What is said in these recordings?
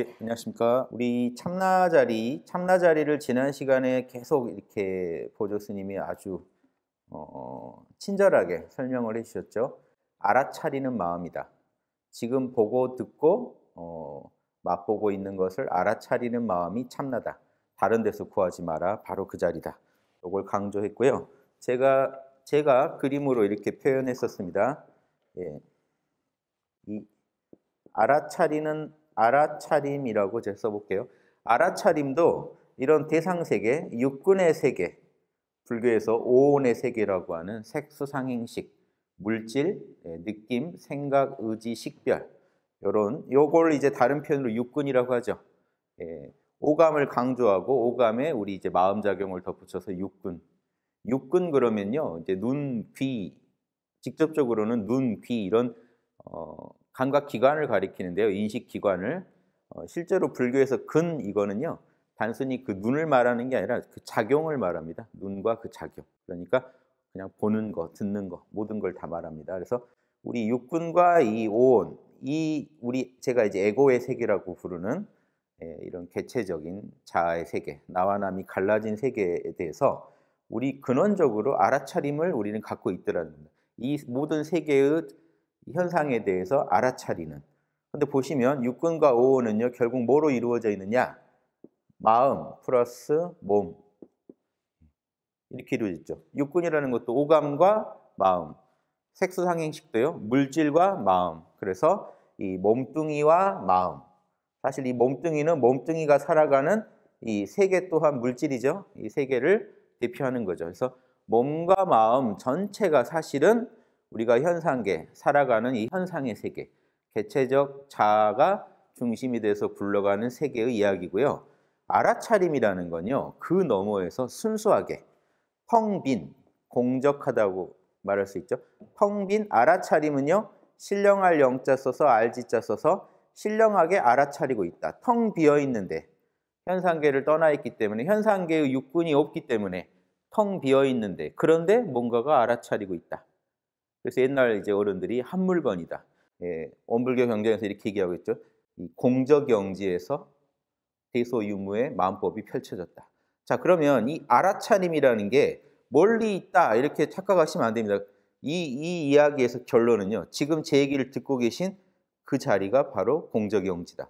예, 안녕하십니까. 우리 참나자리, 참나자리를 지난 시간에 계속 이렇게 보조 스님이 아주 어, 친절하게 설명을 해주셨죠. 알아차리는 마음이다. 지금 보고 듣고 어, 맛보고 있는 것을 알아차리는 마음이 참나다. 다른 데서 구하지 마라. 바로 그 자리다. 이걸 강조했고요. 제가 제가 그림으로 이렇게 표현했었습니다. 예. 이 알아차리는 알아차림이라고 제가 써볼게요. 알아차림도 이런 대상세계, 육군의 세계, 불교에서 오온의 세계라고 하는 색수상행식, 물질, 예, 느낌, 생각, 의지, 식별 요런 요걸 이제 다른 표현으로 육군이라고 하죠. 예, 오감을 강조하고 오감에 우리 이제 마음 작용을 덧붙여서 육군. 육군 그러면요 이제 눈, 귀 직접적으로는 눈, 귀 이런 어, 감각 기관을 가리키는데요. 인식 기관을 어, 실제로 불교에서 근 이거는요. 단순히 그 눈을 말하는 게 아니라 그 작용을 말합니다. 눈과 그 작용. 그러니까 그냥 보는 거, 듣는 거, 모든 걸 다 말합니다. 그래서 우리 육군과 이 오온, 이 우리 제가 이제 에고의 세계라고 부르는 예, 이런 개체적인 자아의 세계, 나와 남이 갈라진 세계에 대해서 우리 근원적으로 알아차림을 우리는 갖고 있더라는 겁니다. 이 모든 세계의 현상에 대해서 알아차리는. 근데 보시면 육근과 오온은요 결국 뭐로 이루어져 있느냐? 마음 플러스 몸 이렇게 이루어졌죠. 육근이라는 것도 오감과 마음, 색수상행식도요 물질과 마음. 그래서 이 몸뚱이와 마음. 사실 이 몸뚱이는 몸뚱이가 살아가는 이 세계 또한 물질이죠. 이 세계를 대표하는 거죠. 그래서 몸과 마음 전체가 사실은 우리가 현상계, 살아가는 이 현상의 세계, 개체적 자아가 중심이 돼서 굴러가는 세계의 이야기고요. 알아차림이라는 건요. 그 너머에서 순수하게 펑빈, 공적하다고 말할 수 있죠. 펑빈 알아차림은요. 신령할 영자 써서 알지자 써서 신령하게 알아차리고 있다. 텅 비어 있는데 현상계를 떠나 있기 때문에 현상계의 육군이 없기 때문에 텅 비어 있는데 그런데 뭔가가 알아차리고 있다. 그래서 옛날 이제 어른들이 한 물건이다. 예, 원불교 경전에서 이렇게 얘기하고 있죠. 공적영지에서 대소 유무의 마음법이 펼쳐졌다. 자 그러면 이 알아차림이라는 게 멀리 있다 이렇게 착각하시면 안 됩니다. 이, 이 이야기에서 결론은요. 지금 제 얘기를 듣고 계신 그 자리가 바로 공적영지다.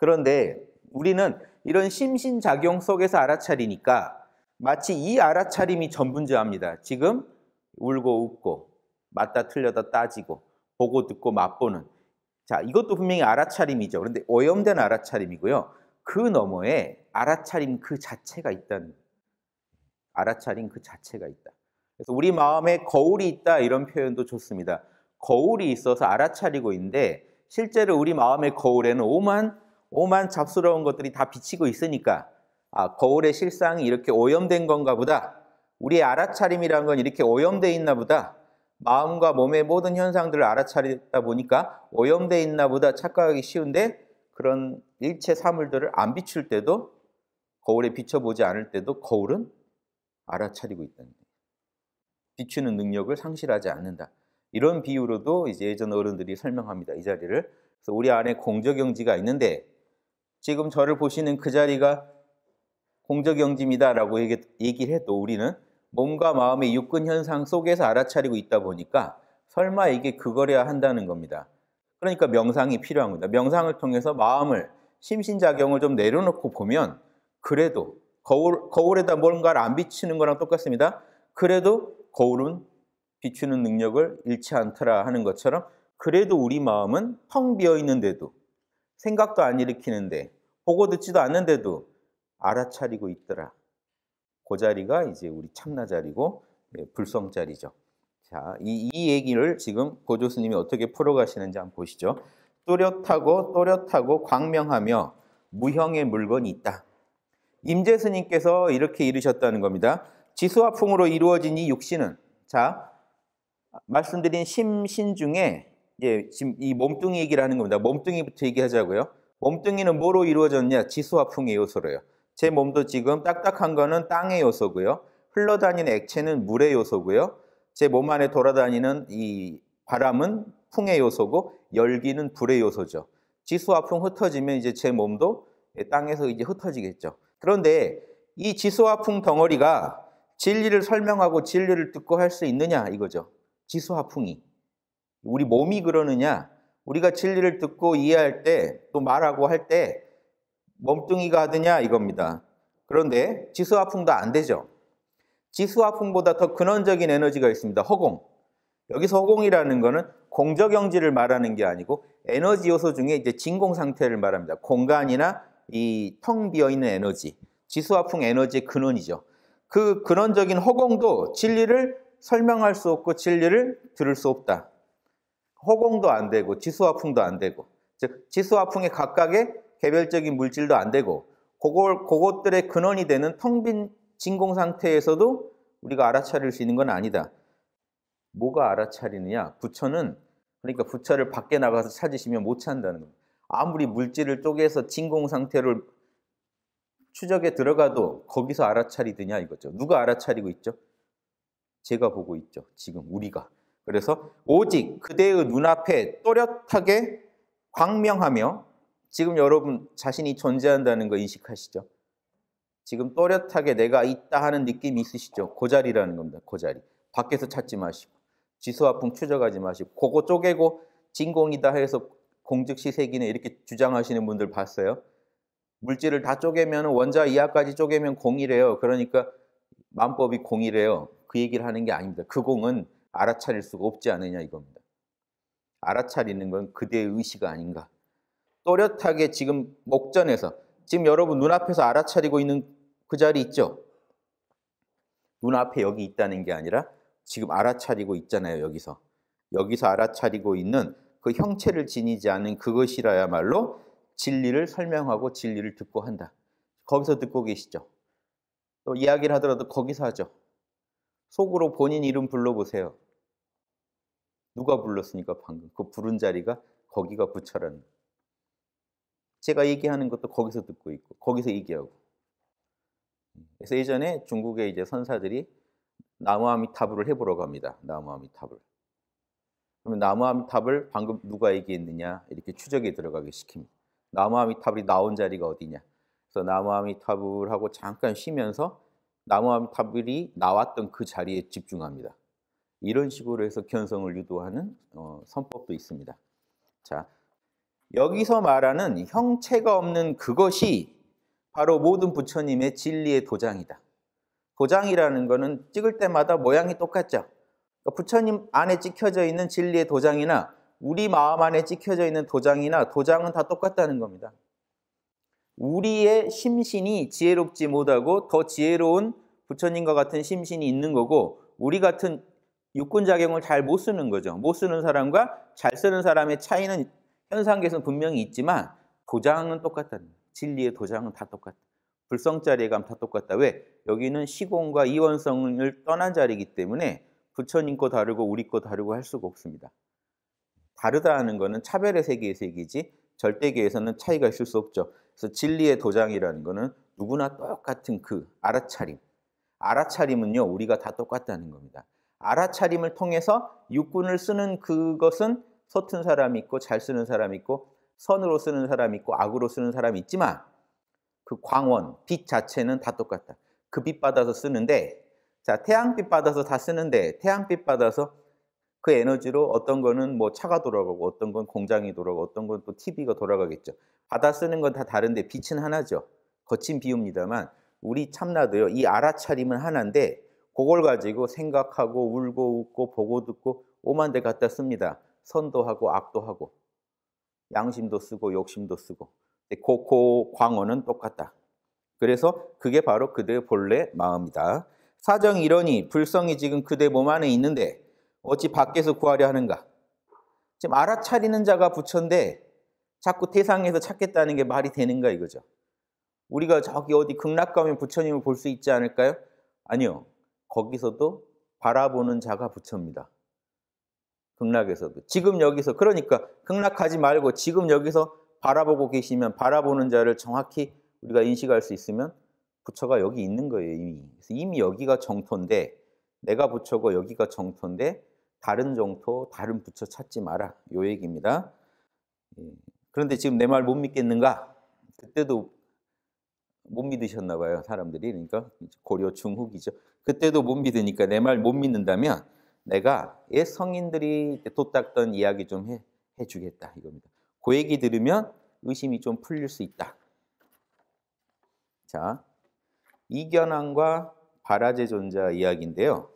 그런데 우리는 이런 심신작용 속에서 알아차리니까 마치 이 알아차림이 전분자합니다. 지금 울고 웃고 맞다 틀려다 따지고 보고 듣고 맛보는 자 이것도 분명히 알아차림이죠. 그런데 오염된 알아차림이고요. 그 너머에 알아차림 그 자체가 있다는 알아차림 그 자체가 있다. 그래서 우리 마음에 거울이 있다 이런 표현도 좋습니다. 거울이 있어서 알아차리고 있는데 실제로 우리 마음의 거울에는 오만 오만 잡스러운 것들이 다 비치고 있으니까 아 거울의 실상이 이렇게 오염된 건가 보다 우리의 알아차림이란 건 이렇게 오염되어 있나 보다. 마음과 몸의 모든 현상들을 알아차리다 보니까 오염되어 있나 보다 착각하기 쉬운데 그런 일체 사물들을 안 비출 때도 거울에 비춰보지 않을 때도 거울은 알아차리고 있다는 거 비추는 능력을 상실하지 않는다. 이런 비유로도 이제 예전 어른들이 설명합니다. 이 자리를. 그래서 우리 안에 공적영지가 있는데 지금 저를 보시는 그 자리가 공적영지입니다라고 얘기를 해도 우리는 몸과 마음의 육근 현상 속에서 알아차리고 있다 보니까 설마 이게 그거래야 한다는 겁니다. 그러니까 명상이 필요한 겁니다. 명상을 통해서 마음을 심신작용을 좀 내려놓고 보면 그래도 거울, 거울에다 뭔가를 안 비치는 거랑 똑같습니다. 그래도 거울은 비추는 능력을 잃지 않더라 하는 것처럼 그래도 우리 마음은 텅 비어 있는데도 생각도 안 일으키는데 보고 듣지도 않는데도 알아차리고 있더라. 그 자리가 이제 우리 참나 자리고 예, 불성 자리죠. 자, 이, 이 얘기를 지금 보조스님이 어떻게 풀어가시는지 한번 보시죠. 또렷하고 또렷하고 광명하며 무형의 물건이 있다. 임재스님께서 이렇게 이르셨다는 겁니다. 지수와 풍으로 이루어진 이 육신은 자 말씀드린 심신 중에 예, 지금 이 몸뚱이 얘기를 하는 겁니다. 몸뚱이부터 얘기하자고요. 몸뚱이는 뭐로 이루어졌냐? 지수와 풍의 요소로요. 제 몸도 지금 딱딱한 거는 땅의 요소고요. 흘러다니는 액체는 물의 요소고요. 제 몸 안에 돌아다니는 이 바람은 풍의 요소고 열기는 불의 요소죠. 지수와 풍 흩어지면 이제 제 몸도 땅에서 이제 흩어지겠죠. 그런데 이 지수와 풍 덩어리가 진리를 설명하고 진리를 듣고 할 수 있느냐 이거죠. 지수와 풍이. 우리 몸이 그러느냐? 우리가 진리를 듣고 이해할 때 또 말하고 할때 몸뚱이가 하느냐 이겁니다. 그런데 지수화풍도 안 되죠. 지수화풍보다 더 근원적인 에너지가 있습니다. 허공. 여기서 허공이라는 것은 공적영지를 말하는 게 아니고 에너지 요소 중에 이제 진공 상태를 말합니다. 공간이나 이 텅 비어 있는 에너지. 지수화풍 에너지의 근원이죠. 그 근원적인 허공도 진리를 설명할 수 없고 진리를 들을 수 없다. 허공도 안 되고 지수화풍도 안 되고 즉 지수화풍의 각각의 개별적인 물질도 안 되고 그걸, 그것들의 근원이 되는 텅 빈 진공 상태에서도 우리가 알아차릴 수 있는 건 아니다. 뭐가 알아차리느냐? 부처는 그러니까 부처를 밖에 나가서 찾으시면 못 찾는다는 겁니다. 아무리 물질을 쪼개서 진공 상태를 추적에 들어가도 거기서 알아차리드냐 이거죠. 누가 알아차리고 있죠? 제가 보고 있죠. 지금 우리가. 그래서 오직 그대의 눈앞에 또렷하게 광명하며 지금 여러분 자신이 존재한다는 거 인식하시죠? 지금 또렷하게 내가 있다 하는 느낌이 있으시죠? 그 자리라는 겁니다. 그 자리. 밖에서 찾지 마시고 지수화풍 추적하지 마시고 그거 쪼개고 진공이다 해서 공직시세기는 이렇게 주장하시는 분들 봤어요. 물질을 다 쪼개면 원자 이하까지 쪼개면 공이래요. 그러니까 만법이 공이래요. 그 얘기를 하는 게 아닙니다. 그 공은 알아차릴 수가 없지 않느냐 이겁니다. 알아차리는 건 그대의 의식 아닌가. 또렷하게 지금 목전에서 지금 여러분 눈앞에서 알아차리고 있는 그 자리 있죠? 눈앞에 여기 있다는 게 아니라 지금 알아차리고 있잖아요, 여기서. 여기서 알아차리고 있는 그 형체를 지니지 않은 그것이라야말로 진리를 설명하고 진리를 듣고 한다. 거기서 듣고 계시죠? 또 이야기를 하더라도 거기서 하죠. 속으로 본인 이름 불러보세요. 누가 불렀습니까, 방금? 그 부른 자리가 거기가 부처라는 제가 얘기하는 것도 거기서 듣고 있고 거기서 얘기하고. 그래서 예전에 중국의 이제 선사들이 나무아미타불을 해보러 갑니다. 나무아미타불. 그러면 나무아미타불 방금 누가 얘기했느냐 이렇게 추적에 들어가게 시킵니다. 나무아미타불이 나온 자리가 어디냐. 그래서 나무아미타불하고 잠깐 쉬면서 나무아미타불이 나왔던 그 자리에 집중합니다. 이런 식으로 해서 견성을 유도하는 어, 선법도 있습니다. 자, 여기서 말하는 형체가 없는 그것이 바로 모든 부처님의 진리의 도장이다. 도장이라는 것은 찍을 때마다 모양이 똑같죠. 그러니까 부처님 안에 찍혀져 있는 진리의 도장이나 우리 마음 안에 찍혀져 있는 도장이나 도장은 다 똑같다는 겁니다. 우리의 심신이 지혜롭지 못하고 더 지혜로운 부처님과 같은 심신이 있는 거고 우리 같은 육군작용을 잘 못 쓰는 거죠. 못 쓰는 사람과 잘 쓰는 사람의 차이는 현상계에서는 분명히 있지만 도장은 똑같다는 거예요. 진리의 도장은 다 똑같다. 불성자리에 가면 다 똑같다. 왜? 여기는 시공과 이원성을 떠난 자리이기 때문에 부처님 거 다르고 우리 거 다르고 할 수가 없습니다. 다르다는 것은 차별의 세계의 세계지 절대계에서는 차이가 있을 수 없죠. 그래서 진리의 도장이라는 것은 누구나 똑같은 그 알아차림. 알아차림은요, 우리가 다 똑같다는 겁니다. 알아차림을 통해서 육군을 쓰는 그것은 서툰 사람이 있고 잘 쓰는 사람이 있고 선으로 쓰는 사람이 있고 악으로 쓰는 사람이 있지만 그 광원, 빛 자체는 다 똑같다. 그 빛 받아서 쓰는데 자, 태양빛 받아서 다 쓰는데 태양빛 받아서 그 에너지로 어떤 거는 뭐 차가 돌아가고 어떤 건 공장이 돌아가고 어떤 건 또 TV가 돌아가겠죠. 받아 쓰는 건 다 다른데 빛은 하나죠. 거친 비유입니다만 우리 참나도요. 이 알아차림은 하나인데 그걸 가지고 생각하고 울고 웃고 보고 듣고 오만 데 갖다 씁니다. 선도하고 악도 하고 양심도 쓰고 욕심도 쓰고 고코 광어는 똑같다. 그래서 그게 바로 그대의 본래 마음이다. 사정 이러니 불성이 지금 그대 몸 안에 있는데 어찌 밖에서 구하려 하는가? 지금 알아차리는 자가 부처인데 자꾸 태상에서 찾겠다는 게 말이 되는가 이거죠. 우리가 저기 어디 극락 가면 부처님을 볼 수 있지 않을까요? 아니요. 거기서도 바라보는 자가 부처입니다. 극락에서도. 지금 여기서, 그러니까 극락하지 말고 지금 여기서 바라보고 계시면 바라보는 자를 정확히 우리가 인식할 수 있으면 부처가 여기 있는 거예요, 이미. 이미 여기가 정토인데 내가 부처고 여기가 정토인데 다른 정토, 다른 부처 찾지 마라. 요 얘기입니다. 예. 그런데 지금 내 말 못 믿겠는가? 그때도 못 믿으셨나 봐요, 사람들이. 그러니까 고려 중후기죠. 그때도 못 믿으니까 내 말 못 믿는다면 내가 옛 성인들이 돋닦던 이야기 좀 해, 해주겠다 이겁니다. 그 얘기 들으면 의심이 좀 풀릴 수 있다. 자, 이견왕과 바라제 존자 이야기인데요.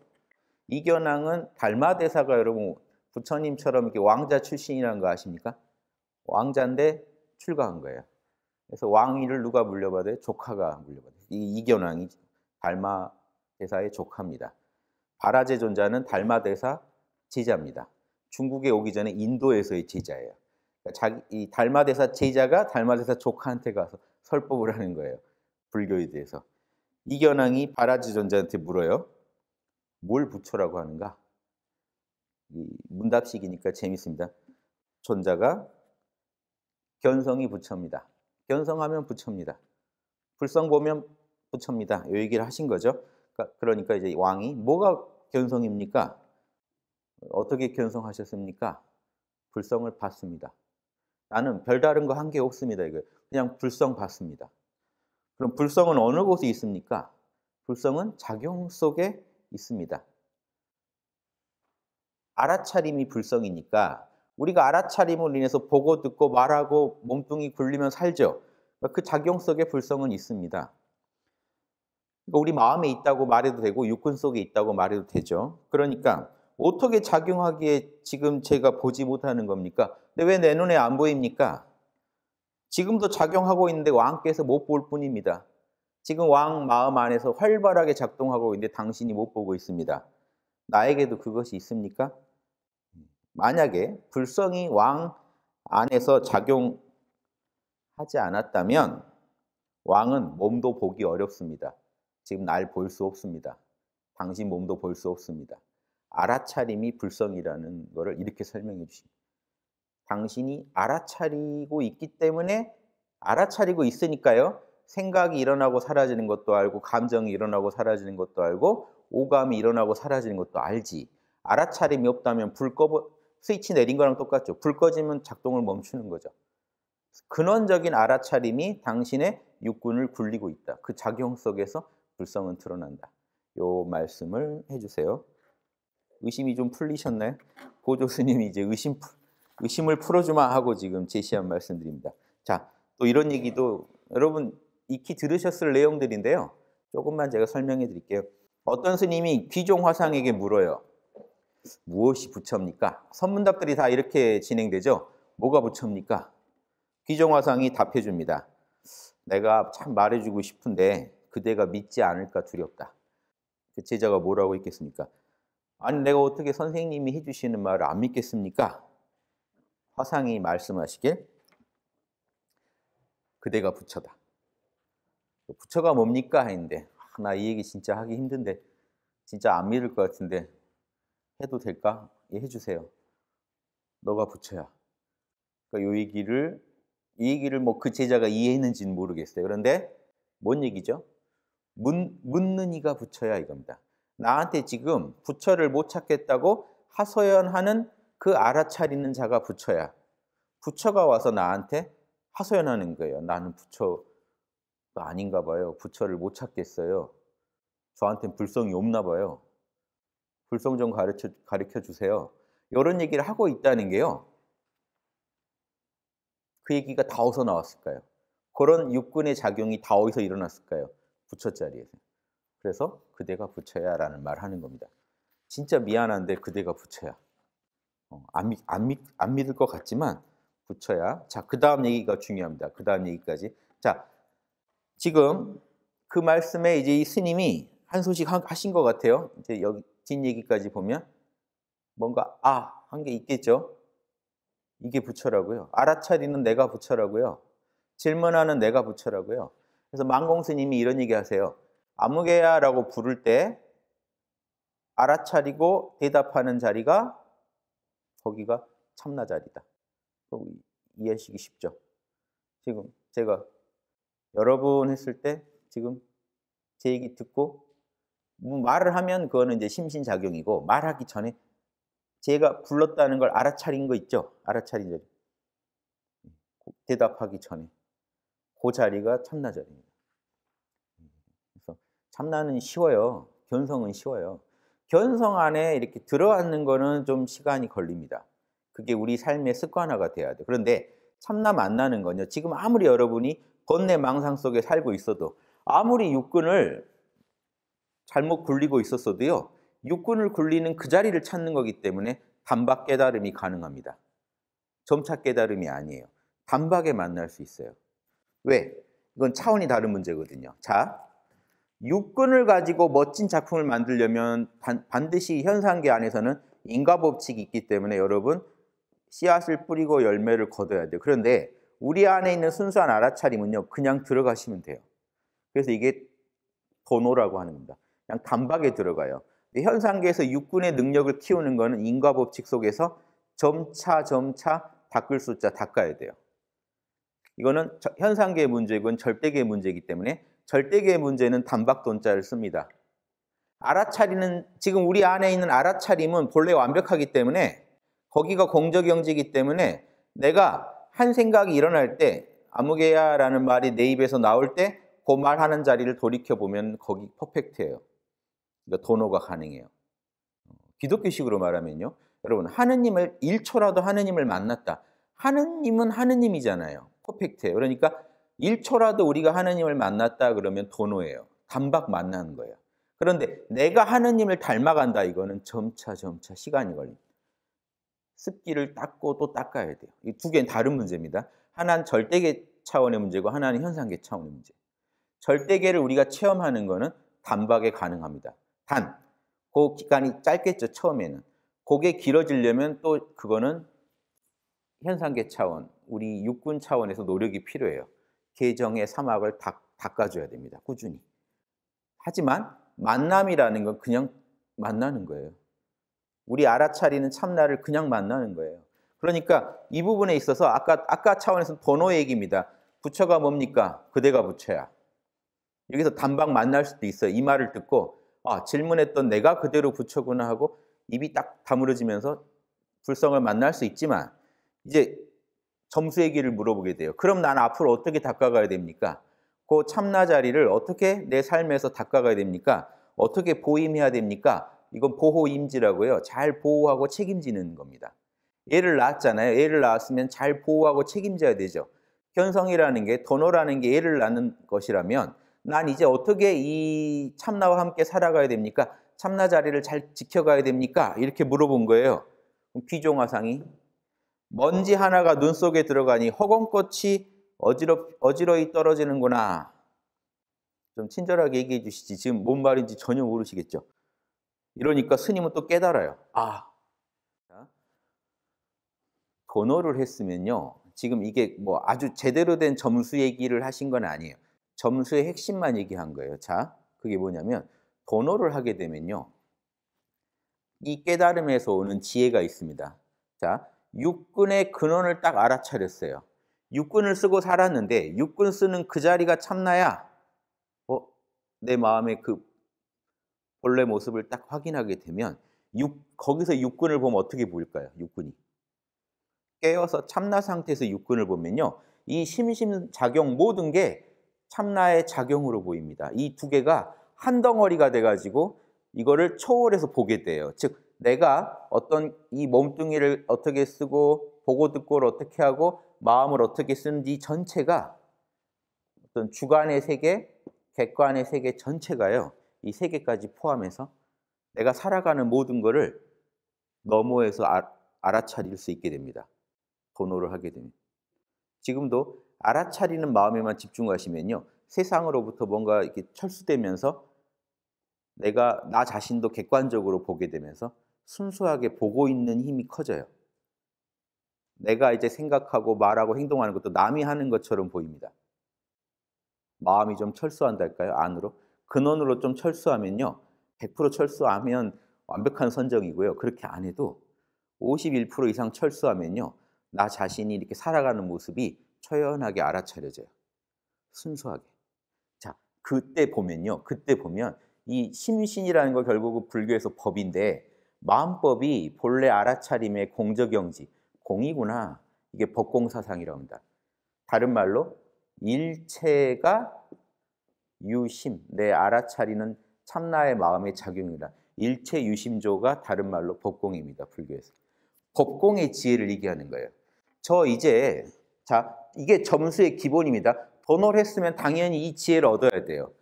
이견왕은 달마대사가 여러분 부처님처럼 이렇게 왕자 출신이라는 거 아십니까? 왕자인데 출가한 거예요. 그래서 왕위를 누가 물려받아요? 조카가 물려받아요. 이 이견왕이 달마대사의 조카입니다. 바라제 존자는 달마대사 제자입니다. 중국에 오기 전에 인도에서의 제자예요. 그러니까 자기 이 달마대사 제자가 달마대사 조카한테 가서 설법을 하는 거예요. 불교에 대해서. 이견왕이 바라지 존자한테 물어요. 뭘 부처라고 하는가? 문답식이니까 재밌습니다. 존자가 견성이 부처입니다. 견성하면 부처입니다. 불성 보면 부처입니다. 이 얘기를 하신 거죠. 그러니까, 그러니까 이제 왕이 뭐가 견성입니까? 어떻게 견성하셨습니까? 불성을 받습니다. 나는 별다른 거 한 게 없습니다. 이거 그냥 불성 받습니다. 그럼 불성은 어느 곳에 있습니까? 불성은 작용 속에 있습니다. 알아차림이 불성이니까 우리가 알아차림을 인해서 보고 듣고 말하고 몸뚱이 굴리면 살죠. 그러니까 그 작용 속에 불성은 있습니다. 그러니까 우리 마음에 있다고 말해도 되고 육군 속에 있다고 말해도 되죠. 그러니까 어떻게 작용하기에 지금 제가 보지 못하는 겁니까? 근데 왜 내 눈에 안 보입니까? 지금도 작용하고 있는데 왕께서 못 볼 뿐입니다. 지금 왕 마음 안에서 활발하게 작동하고 있는데 당신이 못 보고 있습니다. 나에게도 그것이 있습니까? 만약에 불성이 왕 안에서 작용하지 않았다면 왕은 몸도 보기 어렵습니다. 지금 날 볼 수 없습니다. 당신 몸도 볼 수 없습니다. 알아차림이 불성이라는 것을 이렇게 설명해 주십니다. 당신이 알아차리고 있기 때문에 알아차리고 있으니까요. 생각이 일어나고 사라지는 것도 알고 감정이 일어나고 사라지는 것도 알고 오감이 일어나고 사라지는 것도 알지. 알아차림이 없다면 불 꺼버 스위치 내린 거랑 똑같죠. 불 꺼지면 작동을 멈추는 거죠. 근원적인 알아차림이 당신의 육군을 굴리고 있다. 그 작용 속에서 불성은 드러난다. 요 말씀을 해주세요. 의심이 좀 풀리셨나요? 보조 스님이 이제 의심 의심을 풀어주마 하고 지금 제시한 말씀드립니다. 자, 또 이런 얘기도 여러분 익히 들으셨을 내용들인데요. 조금만 제가 설명해 드릴게요. 어떤 스님이 귀종 화상에게 물어요. 무엇이 부처입니까? 선문답들이 다 이렇게 진행되죠. 뭐가 부처입니까? 귀종 화상이 답해 줍니다. 내가 참 말해주고 싶은데 그대가 믿지 않을까 두렵다. 그 제자가 뭐라고 했겠습니까? 아니 내가 어떻게 선생님이 해주시는 말을 안 믿겠습니까? 화상이 말씀하시길 그대가 부처다. 부처가 뭡니까? 했는데 아, 나이 얘기 진짜 하기 힘든데 진짜 안 믿을 것 같은데 해도 될까? 예, 해주세요. 너가 부처야. 그러니까 이 얘기를 이 얘기를 뭐 그 제자가 이해했는지는 모르겠어요. 그런데 뭔 얘기죠? 묻, 묻는 이가 부처야 이겁니다. 나한테 지금 부처를 못 찾겠다고 하소연하는 그 알아차리는 자가 부처야. 부처가 와서 나한테 하소연하는 거예요. 나는 부처가 아닌가 봐요. 부처를 못 찾겠어요. 저한테 불성이 없나 봐요. 불성 좀 가르쳐, 가르쳐 주세요. 이런 얘기를 하고 있다는 게요. 그 얘기가 다 어디서 나왔을까요? 그런 육군의 작용이 다 어디서 일어났을까요? 부처 자리에서. 그래서 그대가 부처야라는 말 하는 겁니다. 진짜 미안한데 그대가 부처야. 어, 안, 믿, 안, 믿, 안 믿을 것 같지만 부처야. 자, 그 다음 얘기가 중요합니다. 그 다음 얘기까지. 자, 지금 그 말씀에 이제 이 스님이 한 소식 하신 것 같아요. 이제 여기 뒷 얘기까지 보면 뭔가 아 한 게 있겠죠. 이게 부처라고요. 알아차리는 내가 부처라고요. 질문하는 내가 부처라고요. 그래서 망공 스님이 이런 얘기 하세요. 아무개야라고 부를 때 알아차리고 대답하는 자리가 거기가 참나 자리다. 이해하시기 쉽죠? 지금 제가 여러 번 했을 때 지금 제 얘기 듣고 뭐 말을 하면 그거는 이제 심신작용이고 말하기 전에 제가 불렀다는 걸 알아차린 거 있죠? 알아차린 자리. 음, 대답하기 전에. 그 자리가 참나절입니다. 그래서 참나는 쉬워요. 견성은 쉬워요. 견성 안에 이렇게 들어앉는 거는 좀 시간이 걸립니다. 그게 우리 삶의 습관화가 돼야 돼. 그런데 참나 만나는 건요. 지금 아무리 여러분이 번뇌 망상 속에 살고 있어도 아무리 육근을 잘못 굴리고 있었어도요. 육근을 굴리는 그 자리를 찾는 거기 때문에 단박 깨달음이 가능합니다. 점차 깨달음이 아니에요. 단박에 만날 수 있어요. 왜? 이건 차원이 다른 문제거든요. 자, 육근을 가지고 멋진 작품을 만들려면 반, 드시 현상계 안에서는 인과 법칙이 있기 때문에 여러분 씨앗을 뿌리고 열매를 거둬야 돼요. 그런데 우리 안에 있는 순수한 알아차림은요. 그냥 들어가시면 돼요. 그래서 이게 번호라고 하는 겁니다. 그냥 단박에 들어가요. 현상계에서 육군의 능력을 키우는 것은 인과 법칙 속에서 점차 점차 닦을 숫자 닦아야 돼요. 이거는 현상계 문제고 절대계 문제이기 때문에 절대계 문제는 단박돈자를 씁니다. 알아차리는 지금 우리 안에 있는 알아차림은 본래 완벽하기 때문에 거기가 공적영지이기 때문에 내가 한 생각이 일어날 때 아무개야라는 말이 내 입에서 나올 때 그 말하는 자리를 돌이켜보면 거기 퍼펙트예요. 그러니까 도노가 가능해요. 기독교식으로 말하면요. 여러분 하느님을 1초라도 하느님을 만났다. 하느님은 하느님이잖아요. 퍼펙트예요. 그러니까 1초라도 우리가 하느님을 만났다 그러면 도노예요. 단박 만나는 거예요. 그런데 내가 하느님을 닮아간다 이거는 점차 점차 시간이 걸립니다. 습기를 닦고 또 닦아야 돼요. 이 두 개는 다른 문제입니다. 하나는 절대계 차원의 문제고 하나는 현상계 차원의 문제. 절대계를 우리가 체험하는 거는 단박에 가능합니다. 단, 그 기간이 짧겠죠, 처음에는. 그게 길어지려면 또 그거는 현상계 차원, 우리 육군 차원에서 노력이 필요해요. 계정의 사막을 닦, 아줘야 됩니다. 꾸준히. 하지만 만남이라는 건 그냥 만나는 거예요. 우리 알아차리는 참나를 그냥 만나는 거예요. 그러니까 이 부분에 있어서 아까 아까 차원에서 번호 얘기입니다. 부처가 뭡니까? 그대가 부처야. 여기서 단방 만날 수도 있어요. 이 말을 듣고 아, 질문했던 내가 그대로 부처구나 하고 입이 딱 다물어지면서 불성을 만날 수 있지만 이제 점수 얘기를 물어보게 돼요. 그럼 난 앞으로 어떻게 닦아가야 됩니까? 그 참나 자리를 어떻게 내 삶에서 닦아가야 됩니까? 어떻게 보임해야 됩니까? 이건 보호임지라고요. 잘 보호하고 책임지는 겁니다. 애를 낳았잖아요. 애를 낳았으면 잘 보호하고 책임져야 되죠. 견성이라는 게, 도노라는 게 애를 낳는 것이라면 난 이제 어떻게 이 참나와 함께 살아가야 됩니까? 참나 자리를 잘 지켜가야 됩니까? 이렇게 물어본 거예요. 귀종화상이 먼지 하나가 눈 속에 들어가니 허공꽃이 어지러, 어지러이 떨어지는구나. 좀 친절하게 얘기해 주시지. 지금 뭔 말인지 전혀 모르시겠죠. 이러니까 스님은 또 깨달아요. 아, 번호를 했으면요. 지금 이게 뭐 아주 제대로 된 점수 얘기를 하신 건 아니에요. 점수의 핵심만 얘기한 거예요. 자, 그게 뭐냐면 번호를 하게 되면요. 이 깨달음에서 오는 지혜가 있습니다. 자, 육군의 근원을 딱 알아차렸어요. 육군을 쓰고 살았는데 육군 쓰는 그 자리가 참나야 어, 내 마음의 그 본래 모습을 딱 확인하게 되면 육, 거기서 육군을 보면 어떻게 보일까요? 육군이 깨어서 참나 상태에서 육군을 보면요 이 심심작용 모든 게 참나의 작용으로 보입니다. 이 두 개가 한 덩어리가 돼가지고 이거를 초월해서 보게 돼요. 즉 내가 어떤 이 몸뚱이를 어떻게 쓰고 보고 듣고를 어떻게 하고 마음을 어떻게 쓰는지 전체가 어떤 주관의 세계, 객관의 세계 전체가요. 이 세계까지 포함해서 내가 살아가는 모든 것을 너머에서 아, 알아차릴 수 있게 됩니다. 번호를 하게 됩니다. 지금도 알아차리는 마음에만 집중하시면요. 세상으로부터 뭔가 이렇게 철수되면서 내가 나 자신도 객관적으로 보게 되면서 순수하게 보고 있는 힘이 커져요. 내가 이제 생각하고 말하고 행동하는 것도 남이 하는 것처럼 보입니다. 마음이 좀 철수한달까요? 안으로? 근원으로 좀 철수하면요. 100% 철수하면 완벽한 선정이고요. 그렇게 안 해도 51% 이상 철수하면요. 나 자신이 이렇게 살아가는 모습이 처연하게 알아차려져요. 순수하게. 자, 그때 보면요. 그때 보면 이 심신이라는 거 결국은 불교에서 법인데 마음법이 본래 알아차림의 공적영지, 공이구나. 이게 법공사상이라고 합니다. 다른 말로 일체가 유심, 내 알아차리는 참나의 마음의 작용이다. 일체 유심조가 다른 말로 법공입니다. 불교에서. 법공의 지혜를 얘기하는 거예요. 저 이제 자 이게 점수의 기본입니다. 번호를 했으면 당연히 이 지혜를 얻어야 돼요.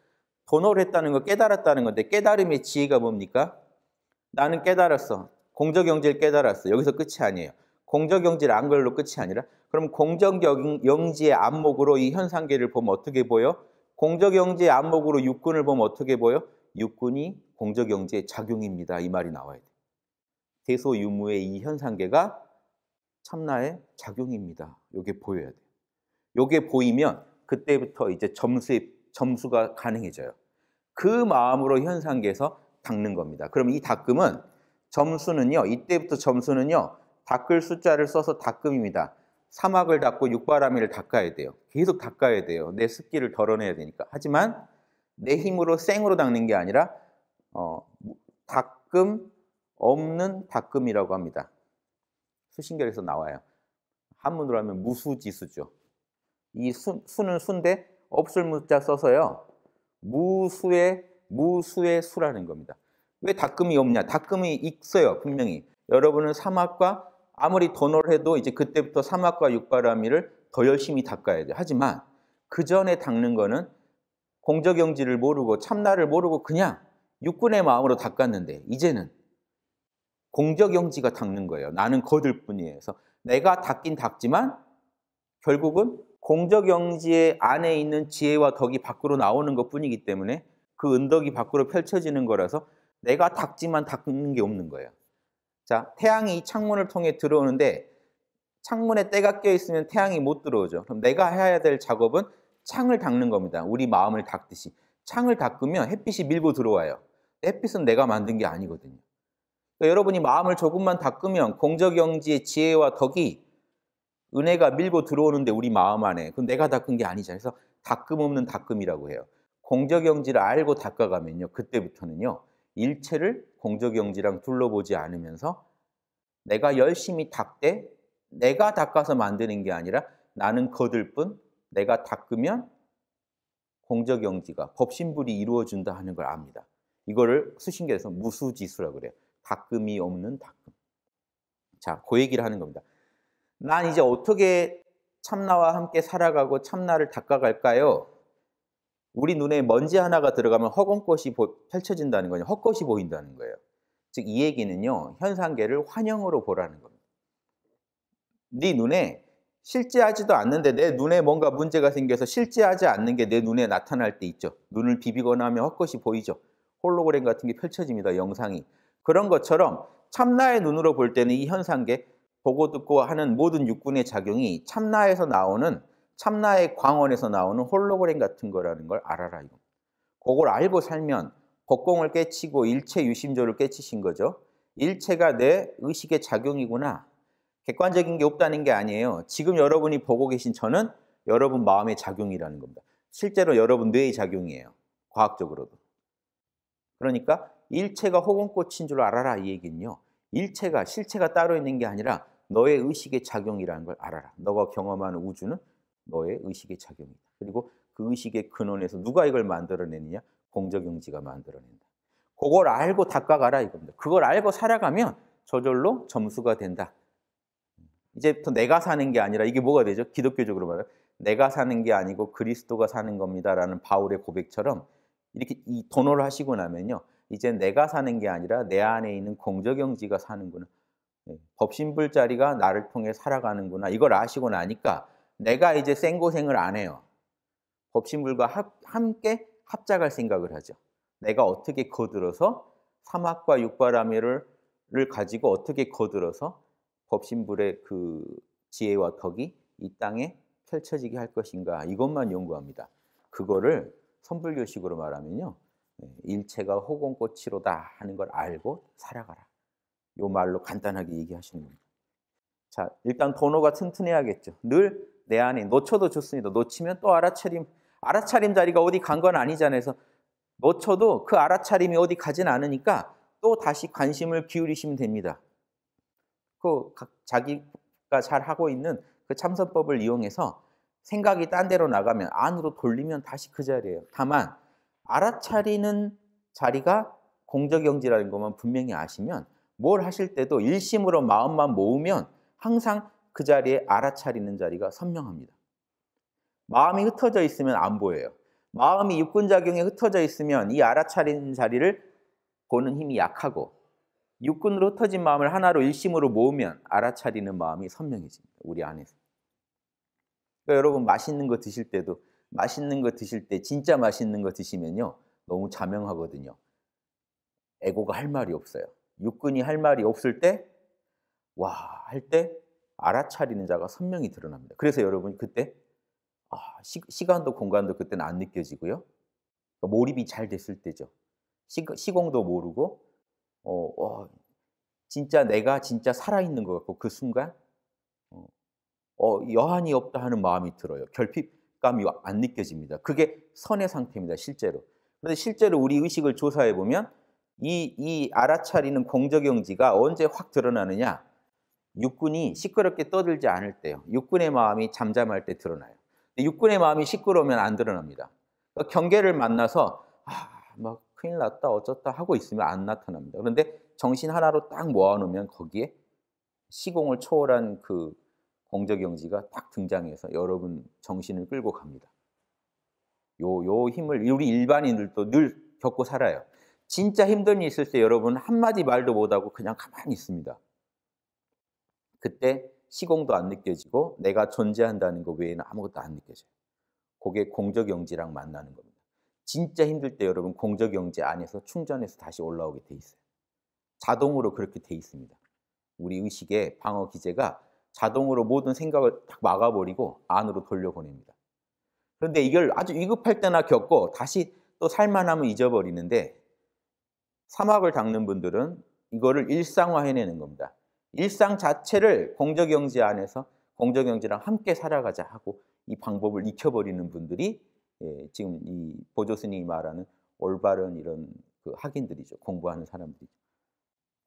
번호를 했다는 거 깨달았다는 건데 깨달음의 지혜가 뭡니까? 나는 깨달았어. 공적영지를 깨달았어. 여기서 끝이 아니에요. 공적영지를 안 걸로 끝이 아니라 그럼 공적영지의 안목으로 이 현상계를 보면 어떻게 보여? 공적영지의 안목으로 육군을 보면 어떻게 보여? 육군이 공적영지의 작용입니다. 이 말이 나와야 돼. 대소유무의 이 현상계가 참나의 작용입니다. 이게 보여야 돼. 이게 보이면 그때부터 이제 점수 점수가 가능해져요. 그 마음으로 현상계에서 닦는 겁니다. 그럼 이 닦음은 점수는요. 이때부터 점수는요. 닦을 숫자를 써서 닦음입니다. 사막을 닦고 육바람이를 닦아야 돼요. 계속 닦아야 돼요. 내 습기를 덜어내야 되니까. 하지만 내 힘으로 생으로 닦는 게 아니라 어, 닦음 없는 닦음이라고 합니다. 수신결에서 나와요. 한문으로 하면 무수지수죠. 이 수, 수는 순데 없을 문자 써서요. 무수의 무수의 수라는 겁니다. 왜닦음이 없냐? 닦음이 있어요, 분명히. 여러분은 사막과 아무리 돈을 해도 이제 그때부터 사막과 육바라미를 더 열심히 닦아야 돼 하지만 그 전에 닦는 거는 공적영지를 모르고 참나를 모르고 그냥 육군의 마음으로 닦았는데 이제는 공적영지가 닦는 거예요. 나는 거들 뿐이에요. 그래서 내가 닦긴 닦지만 결국은 공적영지의 안에 있는 지혜와 덕이 밖으로 나오는 것 뿐이기 때문에 그 은덕이 밖으로 펼쳐지는 거라서 내가 닦지만 닦는 게 없는 거예요. 자, 태양이 창문을 통해 들어오는데 창문에 때가 껴 있으면 태양이 못 들어오죠. 그럼 내가 해야 될 작업은 창을 닦는 겁니다. 우리 마음을 닦듯이. 창을 닦으면 햇빛이 밀고 들어와요. 햇빛은 내가 만든 게 아니거든요. 그러니까 여러분이 마음을 조금만 닦으면 공적영지의 지혜와 덕이 은혜가 밀고 들어오는데 우리 마음 안에 그럼 내가 닦은 게 아니잖아요. 그래서 닦음 없는 닦음이라고 해요. 공적영지를 알고 닦아가면요. 그때부터는요. 일체를 공적영지랑 둘러보지 않으면서 내가 열심히 닦되 내가 닦아서 만드는 게 아니라 나는 거들 뿐 내가 닦으면 공적영지가 법신불이 이루어진다 하는 걸 압니다. 이거를 수신계에서 무수지수라고 그래요. 닦음이 없는 닦음. 자, 그 얘기를 하는 겁니다. 난 이제 어떻게 참나와 함께 살아가고 참나를 닦아갈까요? 우리 눈에 먼지 하나가 들어가면 허공꽃이 펼쳐진다는 거예요 헛것이 보인다는 거예요. 즉 이 얘기는요. 현상계를 환영으로 보라는 겁니다. 네 눈에 실제하지도 않는데 내 눈에 뭔가 문제가 생겨서 실제하지 않는 게 내 눈에 나타날 때 있죠. 눈을 비비거나 하면 헛것이 보이죠. 홀로그램 같은 게 펼쳐집니다. 영상이. 그런 것처럼 참나의 눈으로 볼 때는 이 현상계 보고 듣고 하는 모든 육군의 작용이 참나에서 나오는 참나의 광원에서 나오는 홀로그램 같은 거라는 걸 알아라 이거. 그걸 알고 살면 복공을 깨치고 일체 유심조를 깨치신 거죠. 일체가 내 의식의 작용이구나. 객관적인 게 없다는 게 아니에요. 지금 여러분이 보고 계신 저는 여러분 마음의 작용이라는 겁니다. 실제로 여러분 뇌의 작용이에요. 과학적으로도. 그러니까 일체가 호공꽃인 줄 알아라 이 얘기는요. 일체가 실체가 따로 있는 게 아니라 너의 의식의 작용이라는 걸 알아라. 너가 경험하는 우주는 너의 의식의 작용이다. 그리고 그 의식의 근원에서 누가 이걸 만들어내느냐? 공적용지가 만들어낸다. 그걸 알고 닦아가라 이겁니다. 그걸 알고 살아가면 저절로 점수가 된다. 이제부터 내가 사는 게 아니라 이게 뭐가 되죠? 기독교적으로 말하면 내가 사는 게 아니고 그리스도가 사는 겁니다라는 바울의 고백처럼 이렇게 이 도노를 하시고 나면요. 이제 내가 사는 게 아니라 내 안에 있는 공적영지가 사는구나. 예, 법신불자리가 나를 통해 살아가는구나. 이걸 아시고 나니까 내가 이제 생고생을 안 해요. 법신물과 합, 함께 합작할 생각을 하죠. 내가 어떻게 거들어서 삼합과 육바라밀을 가지고 어떻게 거들어서 법신불의 그 지혜와 덕이 이 땅에 펼쳐지게 할 것인가 이것만 연구합니다. 그거를 선불교식으로 말하면요. 예, 일체가 호공꽃이로다 하는 걸 알고 살아가라. 요 말로 간단하게 얘기하시는 겁니다. 자, 일단 번호가 튼튼해야겠죠. 늘내 안에 놓쳐도 좋습니다. 놓치면 또 알아차림 알아차림 자리가 어디 간 건 아니잖아요. 그래서 놓쳐도 그 알아차림이 어디 가진 않으니까 또 다시 관심을 기울이시면 됩니다. 그 자기가 잘 하고 있는 그 참선법을 이용해서 생각이 딴 데로 나가면 안으로 돌리면 다시 그 자리예요. 다만 알아차리는 자리가 공적영지라는 것만 분명히 아시면 뭘 하실 때도 일심으로 마음만 모으면 항상 그 자리에 알아차리는 자리가 선명합니다. 마음이 흩어져 있으면 안 보여요. 마음이 육군작용에 흩어져 있으면 이 알아차리는 자리를 보는 힘이 약하고 육군으로 흩어진 마음을 하나로 일심으로 모으면 알아차리는 마음이 선명해집니다. 우리 안에서. 그러니까 여러분 맛있는 거 드실 때도 맛있는 거 드실 때 진짜 맛있는 거 드시면요. 너무 자명하거든요. 에고가 할 말이 없어요. 육군이 할 말이 없을 때 와, 할때 알아차리는 자가 선명히 드러납니다. 그래서 여러분 그때 아, 시, 간도 공간도 그때는 안 느껴지고요. 그러니까 몰입이 잘 됐을 때죠. 시, 공도 모르고 어, 어, 진짜 내가 진짜 살아있는 것 같고 그 순간 어, 어, 여한이 없다 하는 마음이 들어요. 결핍감이 안 느껴집니다. 그게 선의 상태입니다. 실제로. 그런데 실제로 우리 의식을 조사해 보면 이, 이 알아차리는 공적영지가 언제 확 드러나느냐? 육군이 시끄럽게 떠들지 않을 때요. 육군의 마음이 잠잠할 때 드러나요. 육군의 마음이 시끄러우면 안 드러납니다. 그러니까 경계를 만나서 아, 막 큰일 났다 어쩌다 하고 있으면 안 나타납니다. 그런데 정신 하나로 딱 모아놓으면 거기에 시공을 초월한 그공적경지가딱 등장해서 여러분 정신을 끌고 갑니다. 요, 요 힘을 우리 일반인들도 늘 겪고 살아요. 진짜 힘든 일 있을 때 여러분 한마디 말도 못하고 그냥 가만히 있습니다. 그때 시공도 안 느껴지고 내가 존재한다는 것 외에는 아무것도 안 느껴져요. 그게 공적 영지랑 만나는 겁니다. 진짜 힘들 때 여러분 공적 영지 안에서 충전해서 다시 올라오게 돼 있어요. 자동으로 그렇게 돼 있습니다. 우리 의식의 방어 기제가 자동으로 모든 생각을 딱 막아버리고 안으로 돌려보냅니다. 그런데 이걸 아주 위급할 때나 겪고 다시 또 살만하면 잊어버리는데 사막을 닦는 분들은 이거를 일상화해내는 겁니다. 일상 자체를 공적경제 안에서 공적경제랑 함께 살아가자 하고 이 방법을 익혀버리는 분들이 예, 지금 이 보조스님이 말하는 올바른 이런 그 학인들이죠. 공부하는 사람들이죠.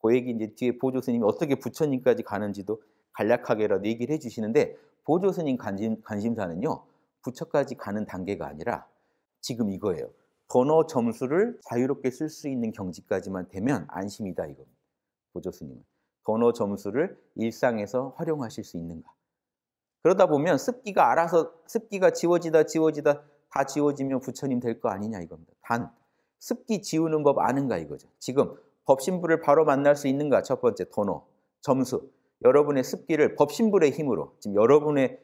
그 얘기 이제 뒤에 보조스님이 어떻게 부처님까지 가는지도 간략하게라도 얘기를 해주시는데 보조스님 관심, 관심사는요. 부처까지 가는 단계가 아니라 지금 이거예요. 번호 점수를 자유롭게 쓸 수 있는 경지까지만 되면 안심이다 이겁니다. 보조스님은. 언어 점수를 일상에서 활용하실 수 있는가. 그러다 보면 습기가 알아서 습기가 지워지다 지워지다 다 지워지면 부처님 될 거 아니냐 이겁니다. 단 습기 지우는 법 아는가 이거죠. 지금 법신부를 바로 만날 수 있는가 첫 번째 토너 점수 여러분의 습기를 법신부의 힘으로 지금 여러분의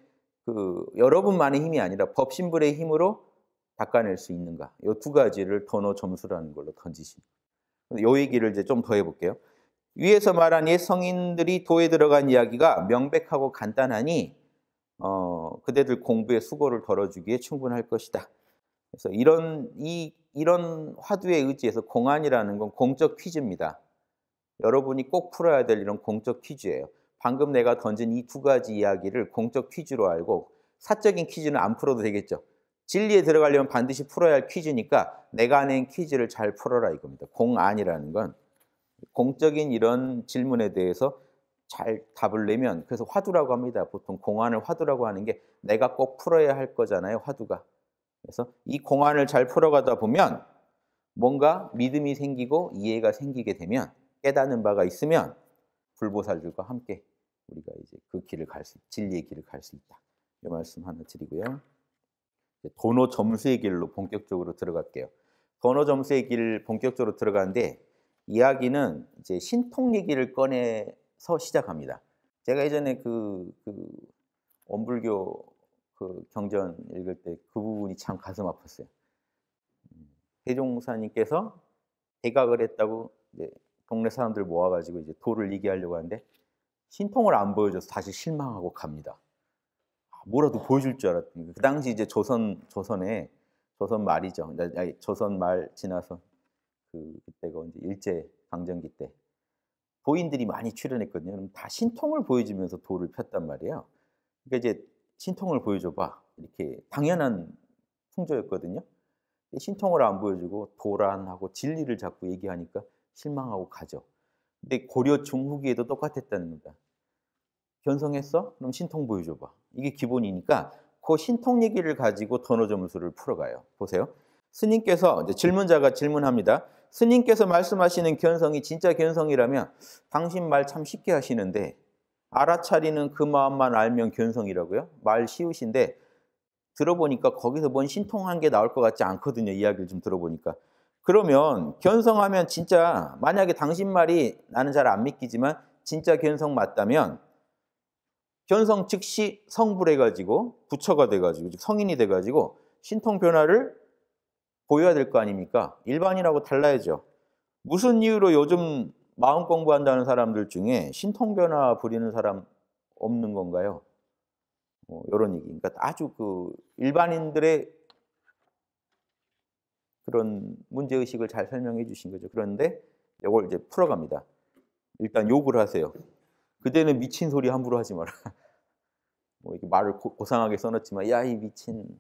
그 여러분만의 힘이 아니라 법신부의 힘으로 닦아낼 수 있는가 이 두 가지를 토너 점수라는 걸로 던지신. 요 얘기를 이제 좀 더 해볼게요. 위에서 말한 옛 성인들이 도에 들어간 이야기가 명백하고 간단하니 어, 그대들 공부의 수고를 덜어주기에 충분할 것이다. 그래서 이런 이 이런 화두에 의지해서 공안이라는 건 공적 퀴즈입니다. 여러분이 꼭 풀어야 될 이런 공적 퀴즈예요. 방금 내가 던진 이 두 가지 이야기를 공적 퀴즈로 알고 사적인 퀴즈는 안 풀어도 되겠죠. 진리에 들어가려면 반드시 풀어야 할 퀴즈니까 내가 낸 퀴즈를 잘 풀어라 이겁니다. 공안이라는 건 공적인 이런 질문에 대해서 잘 답을 내면 그래서 화두라고 합니다. 보통 공안을 화두라고 하는 게 내가 꼭 풀어야 할 거잖아요. 화두가. 그래서 이 공안을 잘 풀어가다 보면 뭔가 믿음이 생기고 이해가 생기게 되면 깨닫는 바가 있으면 불보살들과 함께 우리가 이제 그 길을 갈 수, 진리의 길을 갈 수 있다. 이 말씀 하나 드리고요. 도노 점수의 길로 본격적으로 들어갈게요. 도노 점수의 길 본격적으로 들어가는데 이야기는 이제 신통 얘기를 꺼내서 시작합니다. 제가 예전에 그, 그 원불교 그 경전 읽을 때 그 부분이 참 가슴 아팠어요. 대종사님께서 대각을 했다고 이제 동네 사람들 모아가지고 이제 도를 얘기하려고 하는데 신통을 안 보여줘서 다시 실망하고 갑니다. 아, 뭐라도 보여줄 줄 알았더니 그 당시 이제 조선 조선에 조선 말이죠. 조선 말 지나서 그 그때가 이제 일제 강점기 때보인들이 많이 출연했거든요. 그럼 다 신통을 보여주면서 돌을 폈단 말이에요. 그러니까 이제 신통을 보여줘봐 이렇게 당연한 풍조였거든요. 신통을 안 보여주고 도란 하고 진리를 자꾸 얘기하니까 실망하고 가죠. 근데 고려 중후기에도 똑같았다는 겁니다. 견성했어? 그럼 신통 보여줘봐. 이게 기본이니까 그 신통 얘기를 가지고 던어 점수를 풀어가요. 보세요. 스님께서 질문자가 질문합니다. 스님께서 말씀하시는 견성이 진짜 견성이라면 당신 말 참 쉽게 하시는데 알아차리는 그 마음만 알면 견성이라고요? 말 쉬우신데 들어보니까 거기서 뭔 신통한 게 나올 것 같지 않거든요. 이야기를 좀 들어보니까. 그러면 견성하면 진짜 만약에 당신 말이 나는 잘 안 믿기지만 진짜 견성 맞다면 견성 즉시 성불해가지고 부처가 돼가지고 즉 성인이 돼가지고 신통 변화를 보여야 될 거 아닙니까? 일반인하고 달라야죠. 무슨 이유로 요즘 마음 공부한다는 사람들 중에 신통변화 부리는 사람 없는 건가요? 뭐 이런 얘기. 그러니까 아주 그 일반인들의 그런 문제 의식을 잘 설명해 주신 거죠. 그런데 이걸 이제 풀어갑니다. 일단 욕을 하세요. 그대는 미친 소리 함부로 하지 마라. 뭐 이렇게 말을 고, 상하게 써놨지만 야 이 미친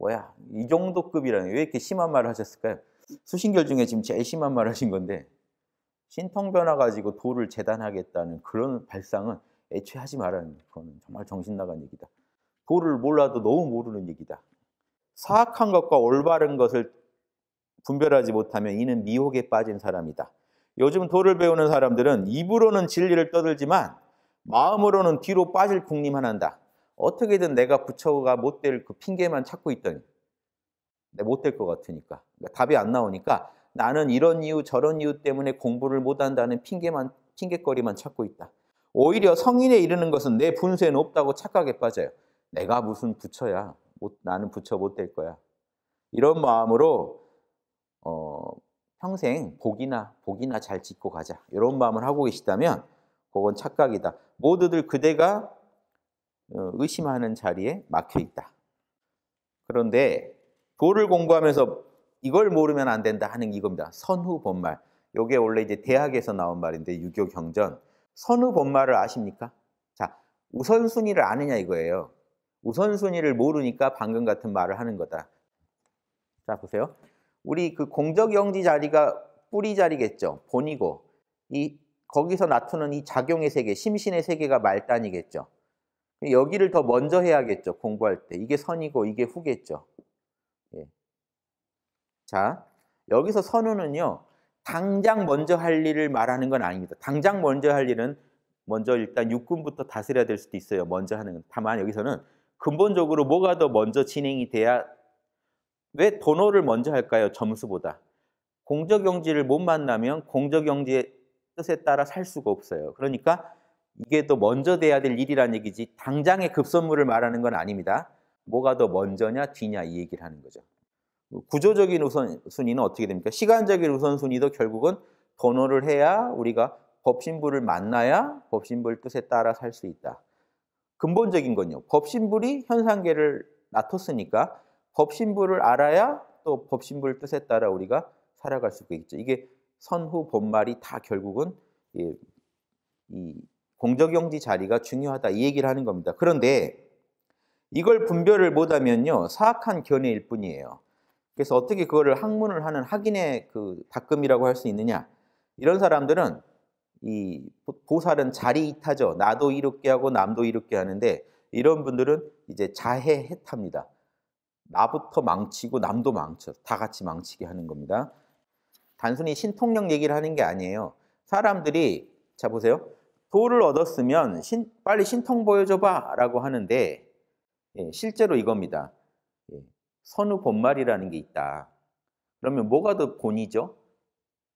뭐야 이 정도 급이라는 왜 이렇게 심한 말을 하셨을까요? 수신결 중에 지금 제일 심한 말을 하신 건데 신통 변화 가지고 돌을 재단하겠다는 그런 발상은 애초에 하지 말라는 거는 정말 정신 나간 얘기다. 돌을 몰라도 너무 모르는 얘기다. 사악한 것과 올바른 것을 분별하지 못하면 이는 미혹에 빠진 사람이다. 요즘 돌을 배우는 사람들은 입으로는 진리를 떠들지만 마음으로는 뒤로 빠질 궁리만 한다. 어떻게든 내가 부처가 못 될 그 핑계만 찾고 있더니 못될것 같으니까 그러니까 답이 안 나오니까 나는 이런 이유 저런 이유 때문에 공부를 못한다는 핑계만 핑계거리만 찾고 있다. 오히려 성인에 이르는 것은 내 분수에 높다고 착각에 빠져요. 내가 무슨 부처야? 못, 나는 부처 못 될 거야. 이런 마음으로 어, 평생 복이나 복이나 잘 짓고 가자 이런 마음을 하고 계시다면 그건 착각이다. 모두들 그대가 어, 의심하는 자리에 막혀 있다. 그런데 도를 공부하면서 이걸 모르면 안 된다 하는 이겁니다. 선후 본말. 이게 원래 이제 대학에서 나온 말인데 유교 경전. 선후 본말을 아십니까? 자, 우선순위를 아느냐 이거예요. 우선순위를 모르니까 방금 같은 말을 하는 거다. 자, 보세요. 우리 그 공적 영지 자리가 뿌리 자리겠죠. 본이고 이 거기서 나타는이 작용의 세계, 심신의 세계가 말단이겠죠. 여기를 더 먼저 해야겠죠. 공부할 때. 이게 선이고 이게 후겠죠. 예. 자, 여기서 선우는요. 당장 먼저 할 일을 말하는 건 아닙니다. 당장 먼저 할 일은 먼저 일단 육군부터 다스려야 될 수도 있어요. 먼저 하는 건. 다만 여기서는 근본적으로 뭐가 더 먼저 진행이 돼야 왜 도노를 먼저 할까요? 점수보다. 공적경지를 못 만나면 공적경지의 뜻에 따라 살 수가 없어요. 그러니까 이게 또 먼저 돼야 될 일이란 얘기지 당장의 급선무를 말하는 건 아닙니다. 뭐가 더 먼저냐 뒤냐 이 얘기를 하는 거죠. 구조적인 우선순위는 어떻게 됩니까? 시간적인 우선순위도 결국은 번호를 해야 우리가 법신부를 만나야 법신부의 뜻에 따라 살 수 있다. 근본적인 건요. 법신부리 현상계를 놔뒀으니까 법신부를 알아야 또 법신부의 뜻에 따라 우리가 살아갈 수 있겠죠. 이게 선후 본말이 다 결국은 이 공적용지 자리가 중요하다 이 얘기를 하는 겁니다. 그런데 이걸 분별을 못하면요 사악한 견해일 뿐이에요. 그래서 어떻게 그거를 학문을 하는 학인의 그 닦음이라고 할 수 있느냐 이런 사람들은 이 보살은 자리 이타죠. 나도 이롭게 하고 남도 이롭게 하는데 이런 분들은 이제 자해 해탑니다. 나부터 망치고 남도 망쳐 다 같이 망치게 하는 겁니다. 단순히 신통력 얘기를 하는 게 아니에요. 사람들이 자 보세요. 도를 얻었으면 신, 빨리 신통 보여줘봐 라고 하는데 예, 실제로 이겁니다. 예, 선후 본말이라는 게 있다. 그러면 뭐가 더 본이죠?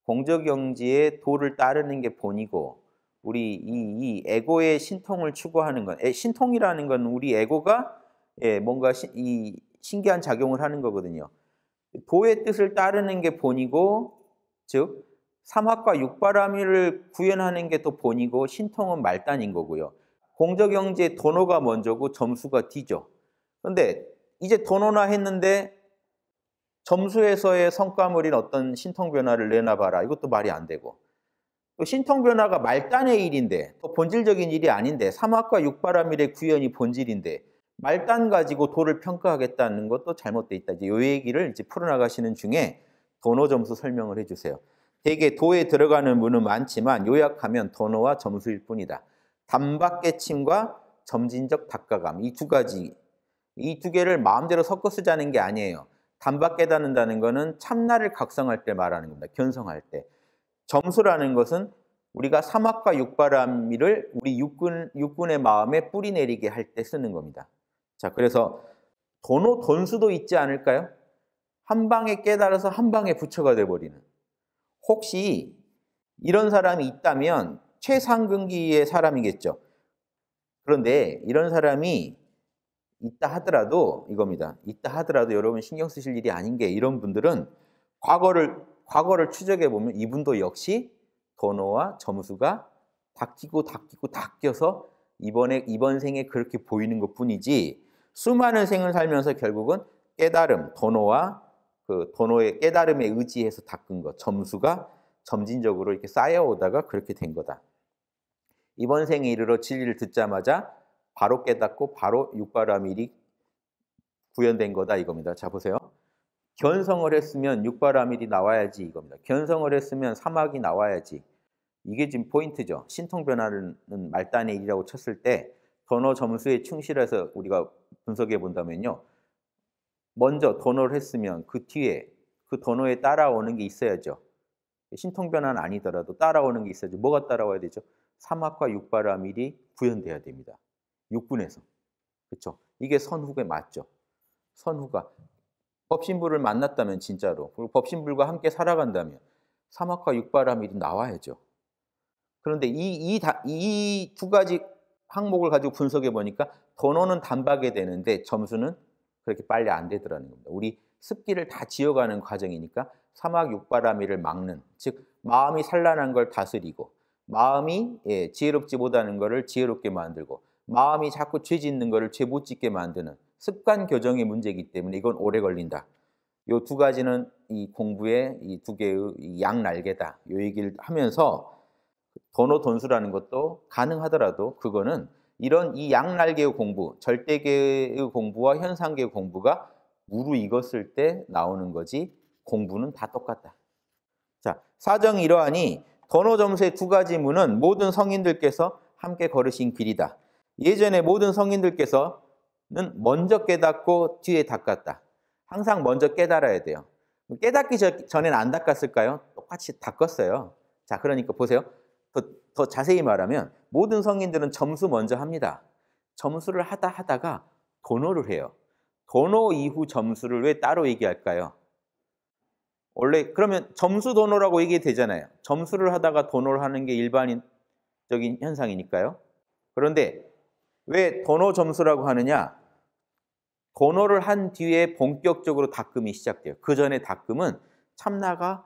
공적영지의 도를 따르는 게 본이고 우리 이, 이 에고의 신통을 추구하는 건 에, 신통이라는 건 우리 에고가 예, 뭔가 시, 이 신기한 작용을 하는 거거든요. 도의 뜻을 따르는 게 본이고 즉 삼합과 육바라밀을 구현하는 게더 본이고 신통은 말단인 거고요. 공적영지의 도노가 먼저고 점수가 뒤죠. 그런데 이제 도노나 했는데 점수에서의 성과물인 어떤 신통 변화를 내놔봐라. 이것도 말이 안 되고. 또 신통 변화가 말단의 일인데 더 본질적인 일이 아닌데 삼합과 육바라밀의 구현이 본질인데 말단 가지고 도를 평가하겠다는 것도 잘못돼 있다. 이제 요 얘기를 이제 풀어나가시는 중에 도노 점수 설명을 해주세요. 대개 도에 들어가는 문은 많지만 요약하면 도어와 점수일 뿐이다. 단박깨침과 점진적 닦아감 이 두 가지 이 두 개를 마음대로 섞어 쓰자는 게 아니에요. 단박 깨닫는다는 것은 참나를 각성할 때 말하는 겁니다. 견성할 때. 점수라는 것은 우리가 사막과 육바람이를 우리 육군, 육군의 마음에 뿌리 내리게 할 때 쓰는 겁니다. 자, 그래서 도노 돈수도 있지 않을까요? 한 방에 깨달아서 한 방에 부처가 돼버리는. 혹시 이런 사람이 있다면 최상근기의 사람이겠죠. 그런데 이런 사람이 있다 하더라도 이겁니다. 있다 하더라도 여러분 신경 쓰실 일이 아닌 게 이런 분들은 과거를 과거를 추적해 보면 이분도 역시 번호와 점수가 닦이고 닦이고 닦여서 이번에 이번 생에 그렇게 보이는 것뿐이지 수많은 생을 살면서 결국은 깨달음, 번호와 그 도노의 깨달음에 의지해서 닦은 것, 점수가 점진적으로 이렇게 쌓여오다가 그렇게 된 거다. 이번 생에 이르러 진리를 듣자마자 바로 깨닫고 바로 육바라밀이 구현된 거다 이겁니다. 자 보세요. 견성을 했으면 육바라밀이 나와야지 이겁니다. 견성을 했으면 사막이 나와야지. 이게 지금 포인트죠. 신통 변화는 말단의 일이라고 쳤을 때 번호 점수에 충실해서 우리가 분석해 본다면요. 먼저 d o 를 했으면 그 뒤에 그 d o 어에 따라오는 게 있어야죠. 신통 변화는 아니더라도 따라오는 게 있어야죠. 뭐가 따라와야 되죠? 사막과 육바라밀이 구현돼야 됩니다. 6분에서. 그렇죠? 이게 선후에 맞죠. 선후가 법신부를 만났다면 진짜로 그리고 법신불과 함께 살아간다면 사막과 육바라밀이 나와야죠. 그런데 이이두 가지 항목을 가지고 분석해 보니까 돈어는 단박에 되는데 점수는 그렇게 빨리 안 되더라는 겁니다. 우리 습기를 다 지어가는 과정이니까 사막 육바람이를 막는 즉 마음이 산란한 걸 다스리고 마음이 예, 지혜롭지 못하는 것을 지혜롭게 만들고 마음이 자꾸 죄 짓는 것을 죄 못 짓게 만드는 습관 교정의 문제이기 때문에 이건 오래 걸린다. 이 두 가지는 이 공부의 이 두 개의 양날개다. 이 얘기를 하면서 번호 돈수라는 것도 가능하더라도 그거는 이런 이 양날개의 공부, 절대계의 공부와 현상계의 공부가 무르익었을 때 나오는 거지 공부는 다 똑같다. 자, 사정 이러하니 이 번호 점수의 두 가지 문은 모든 성인들께서 함께 걸으신 길이다. 예전에 모든 성인들께서는 먼저 깨닫고 뒤에 닦았다. 항상 먼저 깨달아야 돼요. 깨닫기 전엔 안 닦았을까요? 똑같이 닦았어요. 자, 그러니까 보세요. 그더 자세히 말하면 모든 성인들은 점수 먼저 합니다. 점수를 하다 하다가 도노를 해요. 도노 이후 점수를 왜 따로 얘기할까요? 원래 그러면 점수 도노라고 얘기 되잖아요. 점수를 하다가 도노를 하는 게 일반적인 현상이니까요. 그런데 왜 도노 점수라고 하느냐? 도노를 한 뒤에 본격적으로 닦음이 시작돼요. 그 전에 닦음은 참나가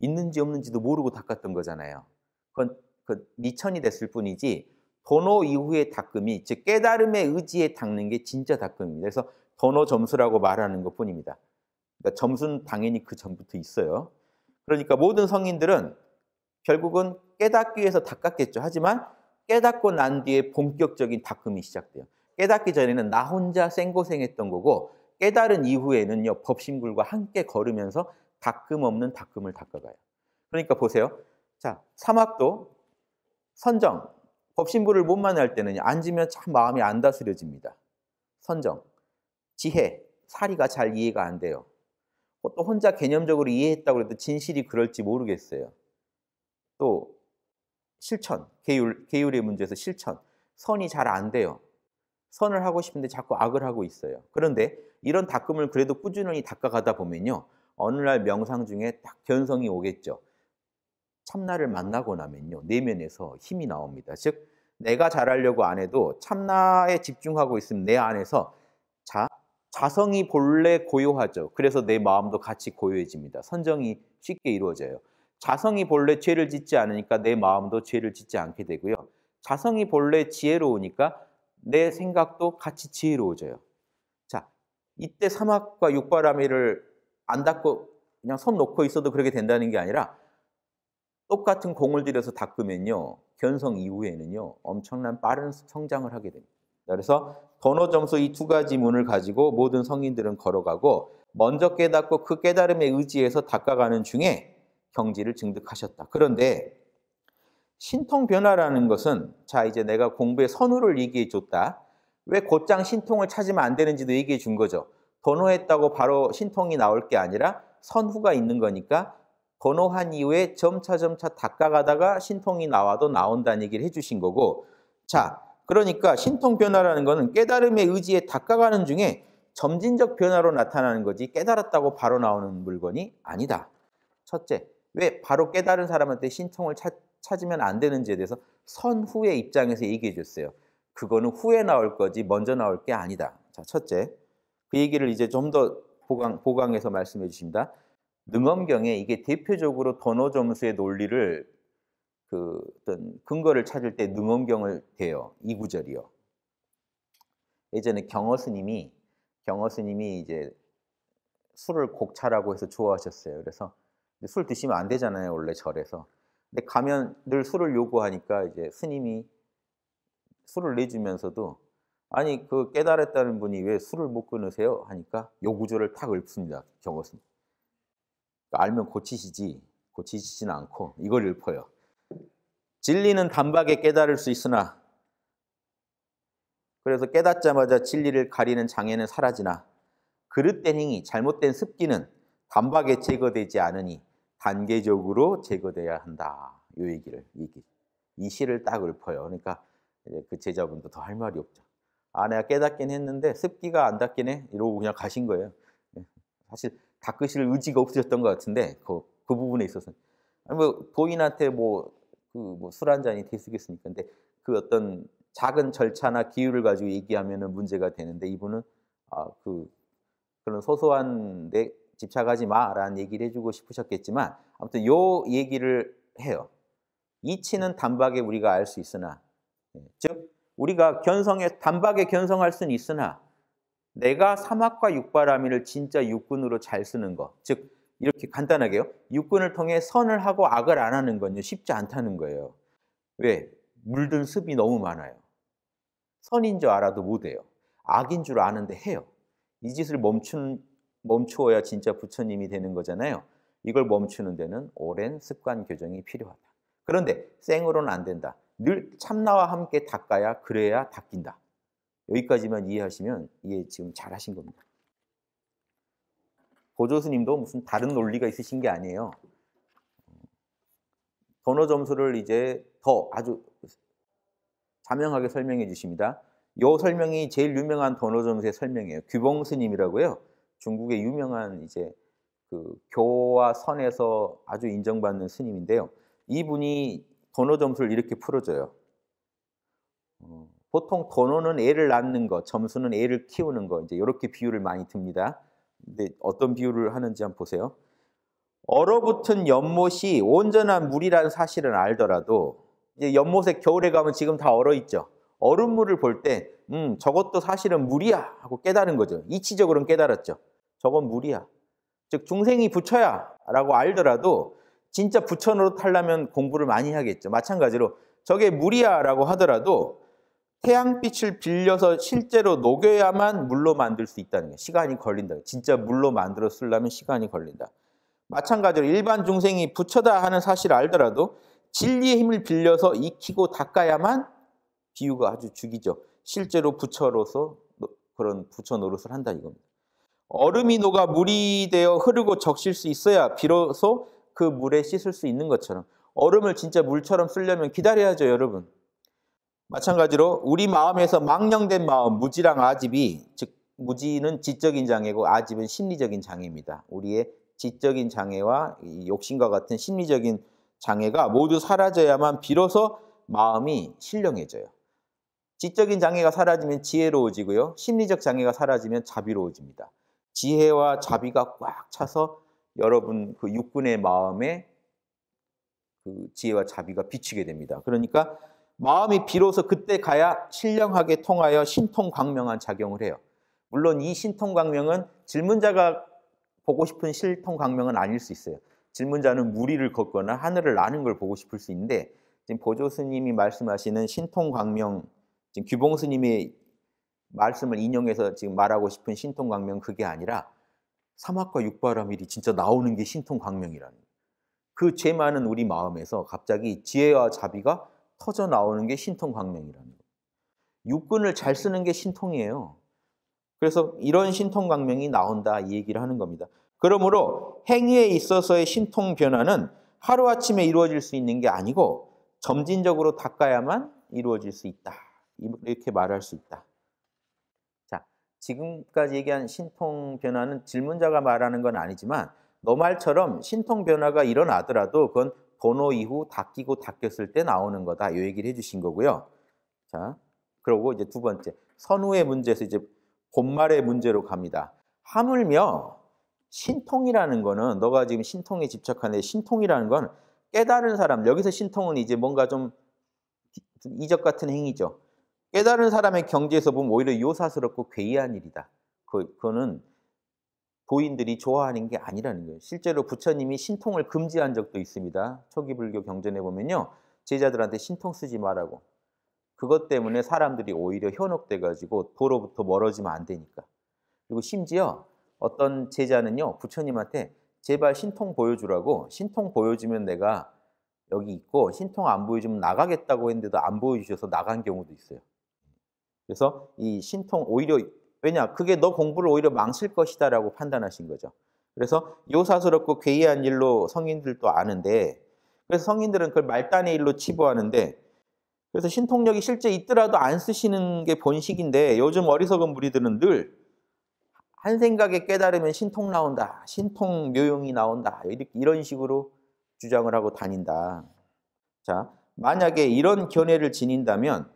있는지 없는지도 모르고 닦았던 거잖아요. 그건 그 미천이 됐을 뿐이지 도노 이후의 닦음이 즉 깨달음의 의지에 닦는 게 진짜 닦음입니다. 그래서 도노 점수라고 말하는 것뿐입니다. 그러니까 점수는 당연히 그 전부터 있어요. 그러니까 모든 성인들은 결국은 깨닫기 위해서 닦았겠죠. 하지만 깨닫고 난 뒤에 본격적인 닦음이 시작돼요. 깨닫기 전에는 나 혼자 생고생했던 거고 깨달은 이후에는요 법신불과 함께 걸으면서 닦음 없는 닦음을 닦아가요. 그러니까 보세요. 자 사막도 선정. 법신부를 못 만날 때는 앉으면 참 마음이 안 다스려집니다. 선정. 지혜. 사리가 잘 이해가 안 돼요. 어, 또 혼자 개념적으로 이해했다고 해도 진실이 그럴지 모르겠어요. 또 실천, 계율, 계율의 문제에서 실천, 선이 잘 안 돼요. 선을 하고 싶은데 자꾸 악을 하고 있어요. 그런데 이런 닦음을 그래도 꾸준히 닦아가다 보면요. 어느 날 명상 중에 딱 견성이 오겠죠. 참나를 만나고 나면요. 내면에서 힘이 나옵니다. 즉, 내가 잘하려고 안 해도 참나에 집중하고 있으면 내 안에서 자, 자성이 본래 고요하죠. 그래서 내 마음도 같이 고요해집니다. 선정이 쉽게 이루어져요. 자성이 본래 죄를 짓지 않으니까 내 마음도 죄를 짓지 않게 되고요. 자성이 본래 지혜로우니까 내 생각도 같이 지혜로워져요. 자, 이때 사막과 육바라밀을 안 닦고 그냥 손 놓고 있어도 그렇게 된다는 게 아니라 똑같은 공을 들여서 닦으면요. 견성 이후에는요. 엄청난 빠른 성장을 하게 됩니다. 그래서 번호 점수 이 두 가지 문을 가지고 모든 성인들은 걸어가고 먼저 깨닫고 그 깨달음에 의지해서 닦아가는 중에 경지를 증득하셨다. 그런데 신통 변화라는 것은 자 이제 내가 공부의 선호를 얘기해 줬다. 왜 곧장 신통을 찾으면 안 되는지도 얘기해 준 거죠. 번호했다고 바로 신통이 나올 게 아니라 선후가 있는 거니까 번호한 이후에 점차점차 닦아가다가 신통이 나와도 나온다는 얘기를 해주신 거고 자 그러니까 신통 변화라는 것은 깨달음의 의지에 닦아가는 중에 점진적 변화로 나타나는 거지 깨달았다고 바로 나오는 물건이 아니다. 첫째, 왜 바로 깨달은 사람한테 신통을 찾, 찾으면 안 되는지에 대해서 선후의 입장에서 얘기해 줬어요. 그거는 후에 나올 거지 먼저 나올 게 아니다. 자, 첫째. 그 얘기를 이제 좀 더 보강, 보강해서 말씀해 주십니다. 능엄경에 이게 대표적으로 도호 점수의 논리를 그 어떤 근거를 찾을 때 능엄경을 대요. 이 구절이요. 예전에 경어 스님이 경어 스님이 이제 술을 곡차라고 해서 좋아하셨어요. 그래서 술 드시면 안 되잖아요, 원래 절에서. 근데 가면 늘 술을 요구하니까 이제 스님이 술을 내주면서도 아니 그 깨달았다는 분이 왜 술을 못 끊으세요? 하니까 요 구절을 탁 읊습니다. 경어 스님. 그러니까 알면 고치시지 고치시지는 않고 이걸 읊어요. 진리는 단박에 깨달을 수 있으나 그래서 깨닫자마자 진리를 가리는 장애는 사라지나 그릇된 행위, 잘못된 습기는 단박에 제거되지 않으니 단계적으로 제거돼야 한다. 이 얘기를 얘기. 이 시를 딱 읊어요. 그러니까 그 제자분도 더 할 말이 없죠. 아, 내가 깨닫긴 했는데 습기가 안 닿긴 해. 이러고 그냥 가신 거예요. 예. 사실 닦으실 의지가 없으셨던 것 같은데 그, 그 부분에 있어서는 뭐 도인한테 뭐 그 뭐 술 한 잔이 되쓰겠습니까? 근데 그 어떤 작은 절차나 기율을 가지고 얘기하면은 문제가 되는데 이분은 아, 그 그런 소소한 데 집착하지 마라는 얘기를 해주고 싶으셨겠지만 아무튼 요 얘기를 해요. 이치는 단박에 우리가 알 수 있으나 예, 즉 우리가 견성에 단박에 견성할 수는 있으나 내가 사막과 육바라밀을 진짜 육군으로 잘 쓰는 것. 즉 이렇게 간단하게요. 육군을 통해 선을 하고 악을 안 하는 건요. 쉽지 않다는 거예요. 왜? 물든 습이 너무 많아요. 선인 줄 알아도 못 해요. 악인 줄 아는데 해요. 이 짓을 멈춘, 멈추어야 진짜 부처님이 되는 거잖아요. 이걸 멈추는 데는 오랜 습관 교정이 필요하다. 그런데 생으로는 안 된다. 늘 참나와 함께 닦아야 그래야 닦인다. 여기까지만 이해하시면 이해 지금 잘 하신 겁니다. 고조스님도 무슨 다른 논리가 있으신 게 아니에요. 번호 점수를 이제 더 아주 자명하게 설명해 주십니다. 이 설명이 제일 유명한 번호 점수의 설명이에요. 규봉 스님이라고요. 중국의 유명한 이제 그 교와 선에서 아주 인정받는 스님인데요. 이분이 번호 점수를 이렇게 풀어줘요. 어, 보통 번호는 애를 낳는 거, 점수는 애를 키우는 거, 이제 이렇게 비유를 많이 듭니다. 근데 어떤 비유를 하는지 한번 보세요. 얼어붙은 연못이 온전한 물이라는 사실은 알더라도 이제 연못에 겨울에 가면 지금 다 얼어 있죠. 얼음물을 볼 때, 음, 저것도 사실은 물이야 하고 깨달은 거죠. 이치적으로는 깨달았죠. 저건 물이야. 즉 중생이 부처야라고 알더라도 진짜 부처로 탈라면 공부를 많이 하겠죠. 마찬가지로 저게 물이야라고 하더라도 태양빛을 빌려서 실제로 녹여야만 물로 만들 수 있다는 게 시간이 걸린다. 진짜 물로 만들어 쓰려면 시간이 걸린다. 마찬가지로 일반 중생이 부처다 하는 사실을 알더라도 진리의 힘을 빌려서 익히고 닦아야만 비유가 아주 죽이죠. 실제로 부처로서 그런 부처 노릇을 한다 이겁니다. 얼음이 녹아 물이 되어 흐르고 적실 수 있어야 비로소 그 물에 씻을 수 있는 것처럼 얼음을 진짜 물처럼 쓰려면 기다려야죠 여러분. 마찬가지로 우리 마음에서 망령된 마음, 무지랑 아집이 즉 무지는 지적인 장애고 아집은 심리적인 장애입니다. 우리의 지적인 장애와 욕심과 같은 심리적인 장애가 모두 사라져야만 비로소 마음이 신령해져요. 지적인 장애가 사라지면 지혜로워지고요. 심리적 장애가 사라지면 자비로워집니다. 지혜와 자비가 꽉 차서 여러분 그 육군의 마음에 그 지혜와 자비가 비치게 됩니다. 그러니까 마음이 비로소 그때 가야 신령하게 통하여 신통광명한 작용을 해요. 물론 이 신통광명은 질문자가 보고 싶은 신통광명은 아닐 수 있어요. 질문자는 무리를 걷거나 하늘을 나는 걸 보고 싶을 수 있는데 지금 보조 스님이 말씀하시는 신통광명 지금 규봉 스님이 말씀을 인용해서 지금 말하고 싶은 신통광명 그게 아니라 사막과 육바라밀이 진짜 나오는 게 신통광명이라는 거예요. 그 죄 많은 우리 마음에서 갑자기 지혜와 자비가 터져 나오는 게 신통광명이라는 거예요. 육군을 잘 쓰는 게 신통이에요. 그래서 이런 신통광명이 나온다 이 얘기를 하는 겁니다. 그러므로 행위에 있어서의 신통 변화는 하루아침에 이루어질 수 있는 게 아니고 점진적으로 닦아야만 이루어질 수 있다. 이렇게 말할 수 있다. 자, 지금까지 얘기한 신통 변화는 질문자가 말하는 건 아니지만 너 말처럼 신통 변화가 일어나더라도 그건 번호 이후 닦이고 닦였을 때 나오는 거다. 이 얘기를 해주신 거고요. 자, 그러고 이제 두 번째 선후의 문제에서 이제 본말의 문제로 갑니다. 하물며 신통이라는 거는 너가 지금 신통에 집착하는 신통이라는 건 깨달은 사람 여기서 신통은 이제 뭔가 좀 이적 같은 행위죠. 깨달은 사람의 경지에서 보면 오히려 요사스럽고 괴이한 일이다. 그, 그거는 고인들이 좋아하는 게 아니라는 거예요. 실제로 부처님이 신통을 금지한 적도 있습니다. 초기 불교 경전에 보면요. 제자들한테 신통 쓰지 말라고. 그것 때문에 사람들이 오히려 현혹돼 가지고 도로부터 멀어지면 안 되니까. 그리고 심지어 어떤 제자는요. 부처님한테 제발 신통 보여주라고 신통 보여주면 내가 여기 있고 신통 안 보여주면 나가겠다고 했는데도 안 보여주셔서 나간 경우도 있어요. 그래서 이 신통 오히려 왜냐? 그게 너 공부를 오히려 망칠 것이다 라고 판단하신 거죠. 그래서 요사스럽고 괴이한 일로 성인들도 아는데 그래서 성인들은 그걸 말단의 일로 치부하는데 그래서 신통력이 실제 있더라도 안 쓰시는 게 본식인데 요즘 어리석은 무리들은 늘 한 생각에 깨달으면 신통 나온다, 신통 묘용이 나온다 이렇게 이런 식으로 주장을 하고 다닌다. 자, 만약에 이런 견해를 지닌다면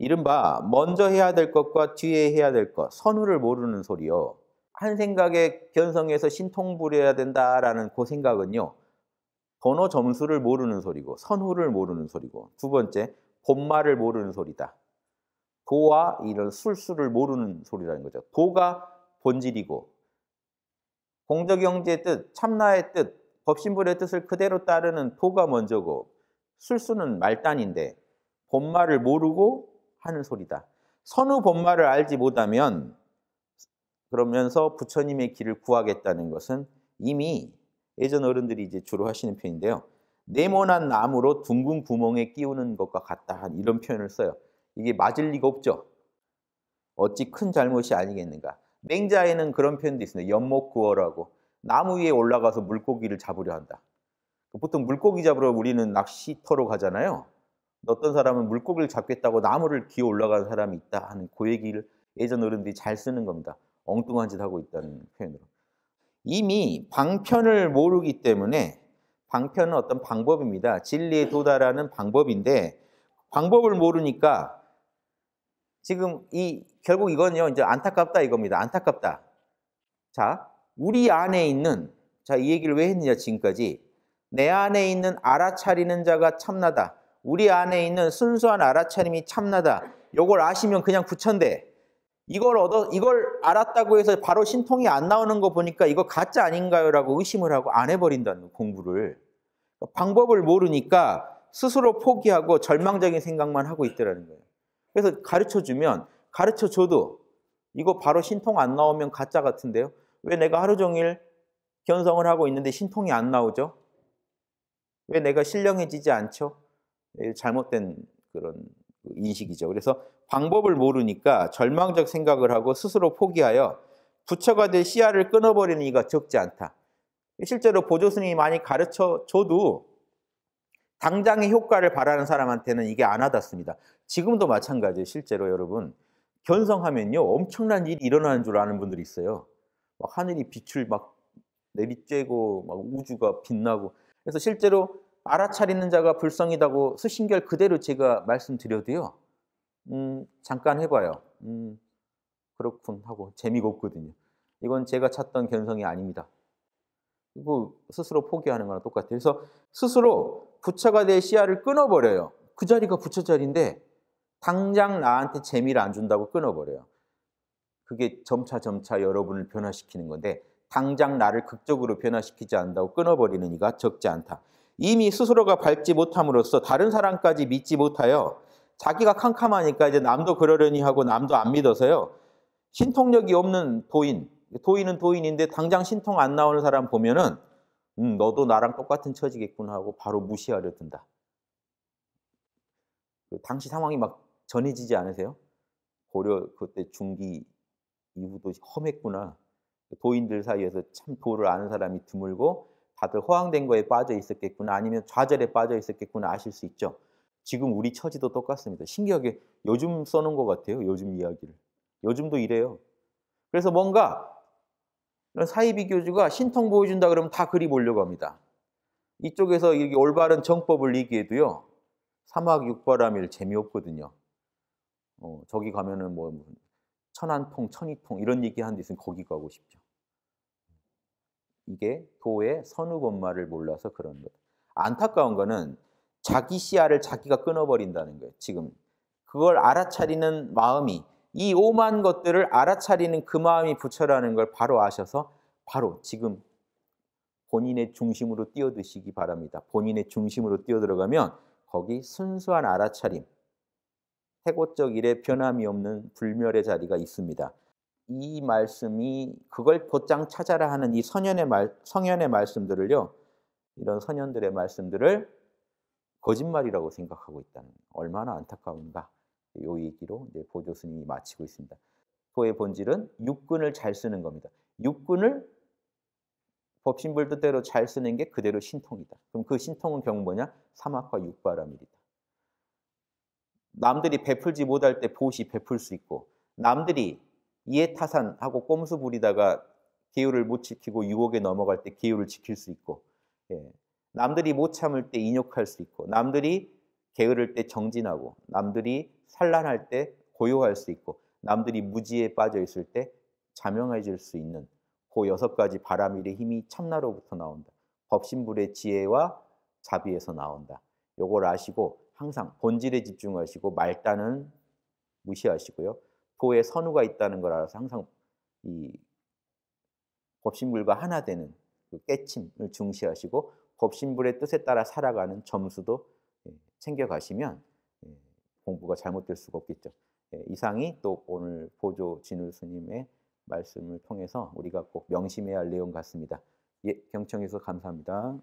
이른바 먼저 해야 될 것과 뒤에 해야 될 것, 선후를 모르는 소리요. 한 생각에 견성해서 신통불해야 된다라는 그 생각은요. 번호 점수를 모르는 소리고 선후를 모르는 소리고 두 번째 본말을 모르는 소리다. 도와 이런 술수를 모르는 소리라는 거죠. 도가 본질이고 공적영지의 뜻, 참나의 뜻, 법신불의 뜻을 그대로 따르는 도가 먼저고 술수는 말단인데 본말을 모르고 하는 소리다. 선우 본말을 알지 못하면 그러면서 부처님의 길을 구하겠다는 것은 이미 예전 어른들이 이제 주로 하시는 표현인데요. 네모난 나무로 둥근 구멍에 끼우는 것과 같다. 이런 표현을 써요. 이게 맞을 리가 없죠. 어찌 큰 잘못이 아니겠는가. 맹자에는 그런 표현도 있습니다. 연목구어라고. 나무 위에 올라가서 물고기를 잡으려 한다. 보통 물고기 잡으러 우리는 낚시터로 가잖아요. 어떤 사람은 물고기를 잡겠다고 나무를 기어 올라간 사람이 있다 하는 고그 얘기를 예전 어른들이 잘 쓰는 겁니다. 엉뚱한 짓 하고 있다는 표현으로. 이미 방편을 모르기 때문에 방편은 어떤 방법입니다. 진리에 도달하는 방법인데 방법을 모르니까 지금 이 결국 이건요 이제 안타깝다 이겁니다. 안타깝다. 자 우리 안에 있는 자 이 얘기를 왜 했느냐 지금까지 내 안에 있는 알아차리는 자가 참나다. 우리 안에 있는 순수한 알아차림이 참나다. 요걸 아시면 그냥 부처인 이걸 얻어 이걸 알았다고 해서 바로 신통이 안 나오는 거 보니까 이거 가짜 아닌가요라고 의심을 하고 안 해버린다는 공부를 그러니까 방법을 모르니까 스스로 포기하고 절망적인 생각만 하고 있더라는 거예요. 그래서 가르쳐 주면 가르쳐 줘도 이거 바로 신통 안 나오면 가짜 같은데요. 왜 내가 하루 종일 견성을 하고 있는데 신통이 안 나오죠? 왜 내가 신령해지지 않죠? 예, 잘못된 그런 그 인식이죠. 그래서 방법을 모르니까 절망적 생각을 하고 스스로 포기하여 부처가 될 씨앗을 끊어버리는 이가 적지 않다. 실제로 보조 스님이 많이 가르쳐 줘도 당장의 효과를 바라는 사람한테는 이게 안 와닿습니다. 지금도 마찬가지예요. 실제로 여러분 견성하면요 엄청난 일이 일어나는 줄 아는 분들이 있어요. 막 하늘이 빛을 막 내리쬐고 막 우주가 빛나고 그래서 실제로 알아차리는 자가 불성이다고 수신결 그대로 제가 말씀드려도요. 음, 잠깐 해봐요. 음, 그렇군 하고 재미가 없거든요. 이건 제가 찾던 견성이 아닙니다. 이 스스로 포기하는 거랑 똑같아요. 그래서 스스로 부처가 될 씨앗을 끊어버려요. 그 자리가 부처 자리인데 당장 나한테 재미를 안 준다고 끊어버려요. 그게 점차 점차 여러분을 변화시키는 건데 당장 나를 극적으로 변화시키지 않는다고 끊어버리는 이가 적지 않다. 이미 스스로가 밟지 못함으로써 다른 사람까지 믿지 못하여 자기가 캄캄하니까 이제 남도 그러려니 하고 남도 안 믿어서요. 신통력이 없는 도인, 도인은 도인인데 당장 신통 안 나오는 사람 보면은 음, 너도 나랑 똑같은 처지겠구나 하고 바로 무시하려 든다. 그 당시 상황이 막 전해지지 않으세요? 고려 그때 중기 이후도 험했구나. 도인들 사이에서 참 도를 아는 사람이 드물고 다들 허황된 거에 빠져 있었겠구나 아니면 좌절에 빠져 있었겠구나 아실 수 있죠. 지금 우리 처지도 똑같습니다. 신기하게 요즘 써는것 같아요. 요즘 이야기를. 요즘도 이래요. 그래서 뭔가 이런 사이비 교주가 신통 보여준다 그러면 다 그리 보려고 합니다. 이쪽에서 이게 올바른 정법을 얘기해도요. 사막육바람일 재미없거든요. 어, 저기 가면은 뭐, 뭐 천안통, 천이통 이런 얘기하는 데있으 면 거기 가고 싶죠. 이게 도의 선후본말을 몰라서 그런 것. 안타까운 거는 자기 시야를 자기가 끊어버린다는 거예요. 지금 그걸 알아차리는 마음이 이 오만 것들을 알아차리는 그 마음이 부처라는 걸 바로 아셔서 바로 지금 본인의 중심으로 뛰어드시기 바랍니다. 본인의 중심으로 뛰어들어가면 거기 순수한 알아차림, 해고적 일에 변함이 없는 불멸의 자리가 있습니다. 이 말씀이 그걸 곧장 찾아라 하는 이 선연의 말, 성연의 말씀들을요. 이런 선연들의 말씀들을 거짓말이라고 생각하고 있다는 얼마나 안타까운가. 요 얘기로 이제 보조스님이 마치고 있습니다. 포의 본질은 육근을 잘 쓰는 겁니다. 육근을 법신불 도대로잘 쓰는 게 그대로 신통이다. 그럼 그 신통은 결국 뭐냐? 사막과 육바람이다. 남들이 베풀지 못할 때 보시 베풀 수 있고 남들이 이에 타산하고 꼼수 부리다가 기율을못 지키고 유혹에 넘어갈 때기율을 지킬 수 있고 예. 남들이 못 참을 때 인욕할 수 있고 남들이 게으를 때 정진하고 남들이 산란할 때 고요할 수 있고 남들이 무지에 빠져 있을 때 자명해질 수 있는 그 여섯 가지 바람일의 힘이 참나로부터 나온다. 법신불의 지혜와 자비에서 나온다. 요걸 아시고 항상 본질에 집중하시고 말단은 무시하시고요. 교포의 선우가 있다는 걸 알아서 항상 이 법신불과 하나 되는 그 깨침을 중시하시고 법신불의 뜻에 따라 살아가는 점수도 예, 챙겨가시면 예, 공부가 잘못될 수가 없겠죠. 예, 이상이 또 오늘 보조 진울 스님의 말씀을 통해서 우리가 꼭 명심해야 할 내용 같습니다. 예, 경청해서 감사합니다.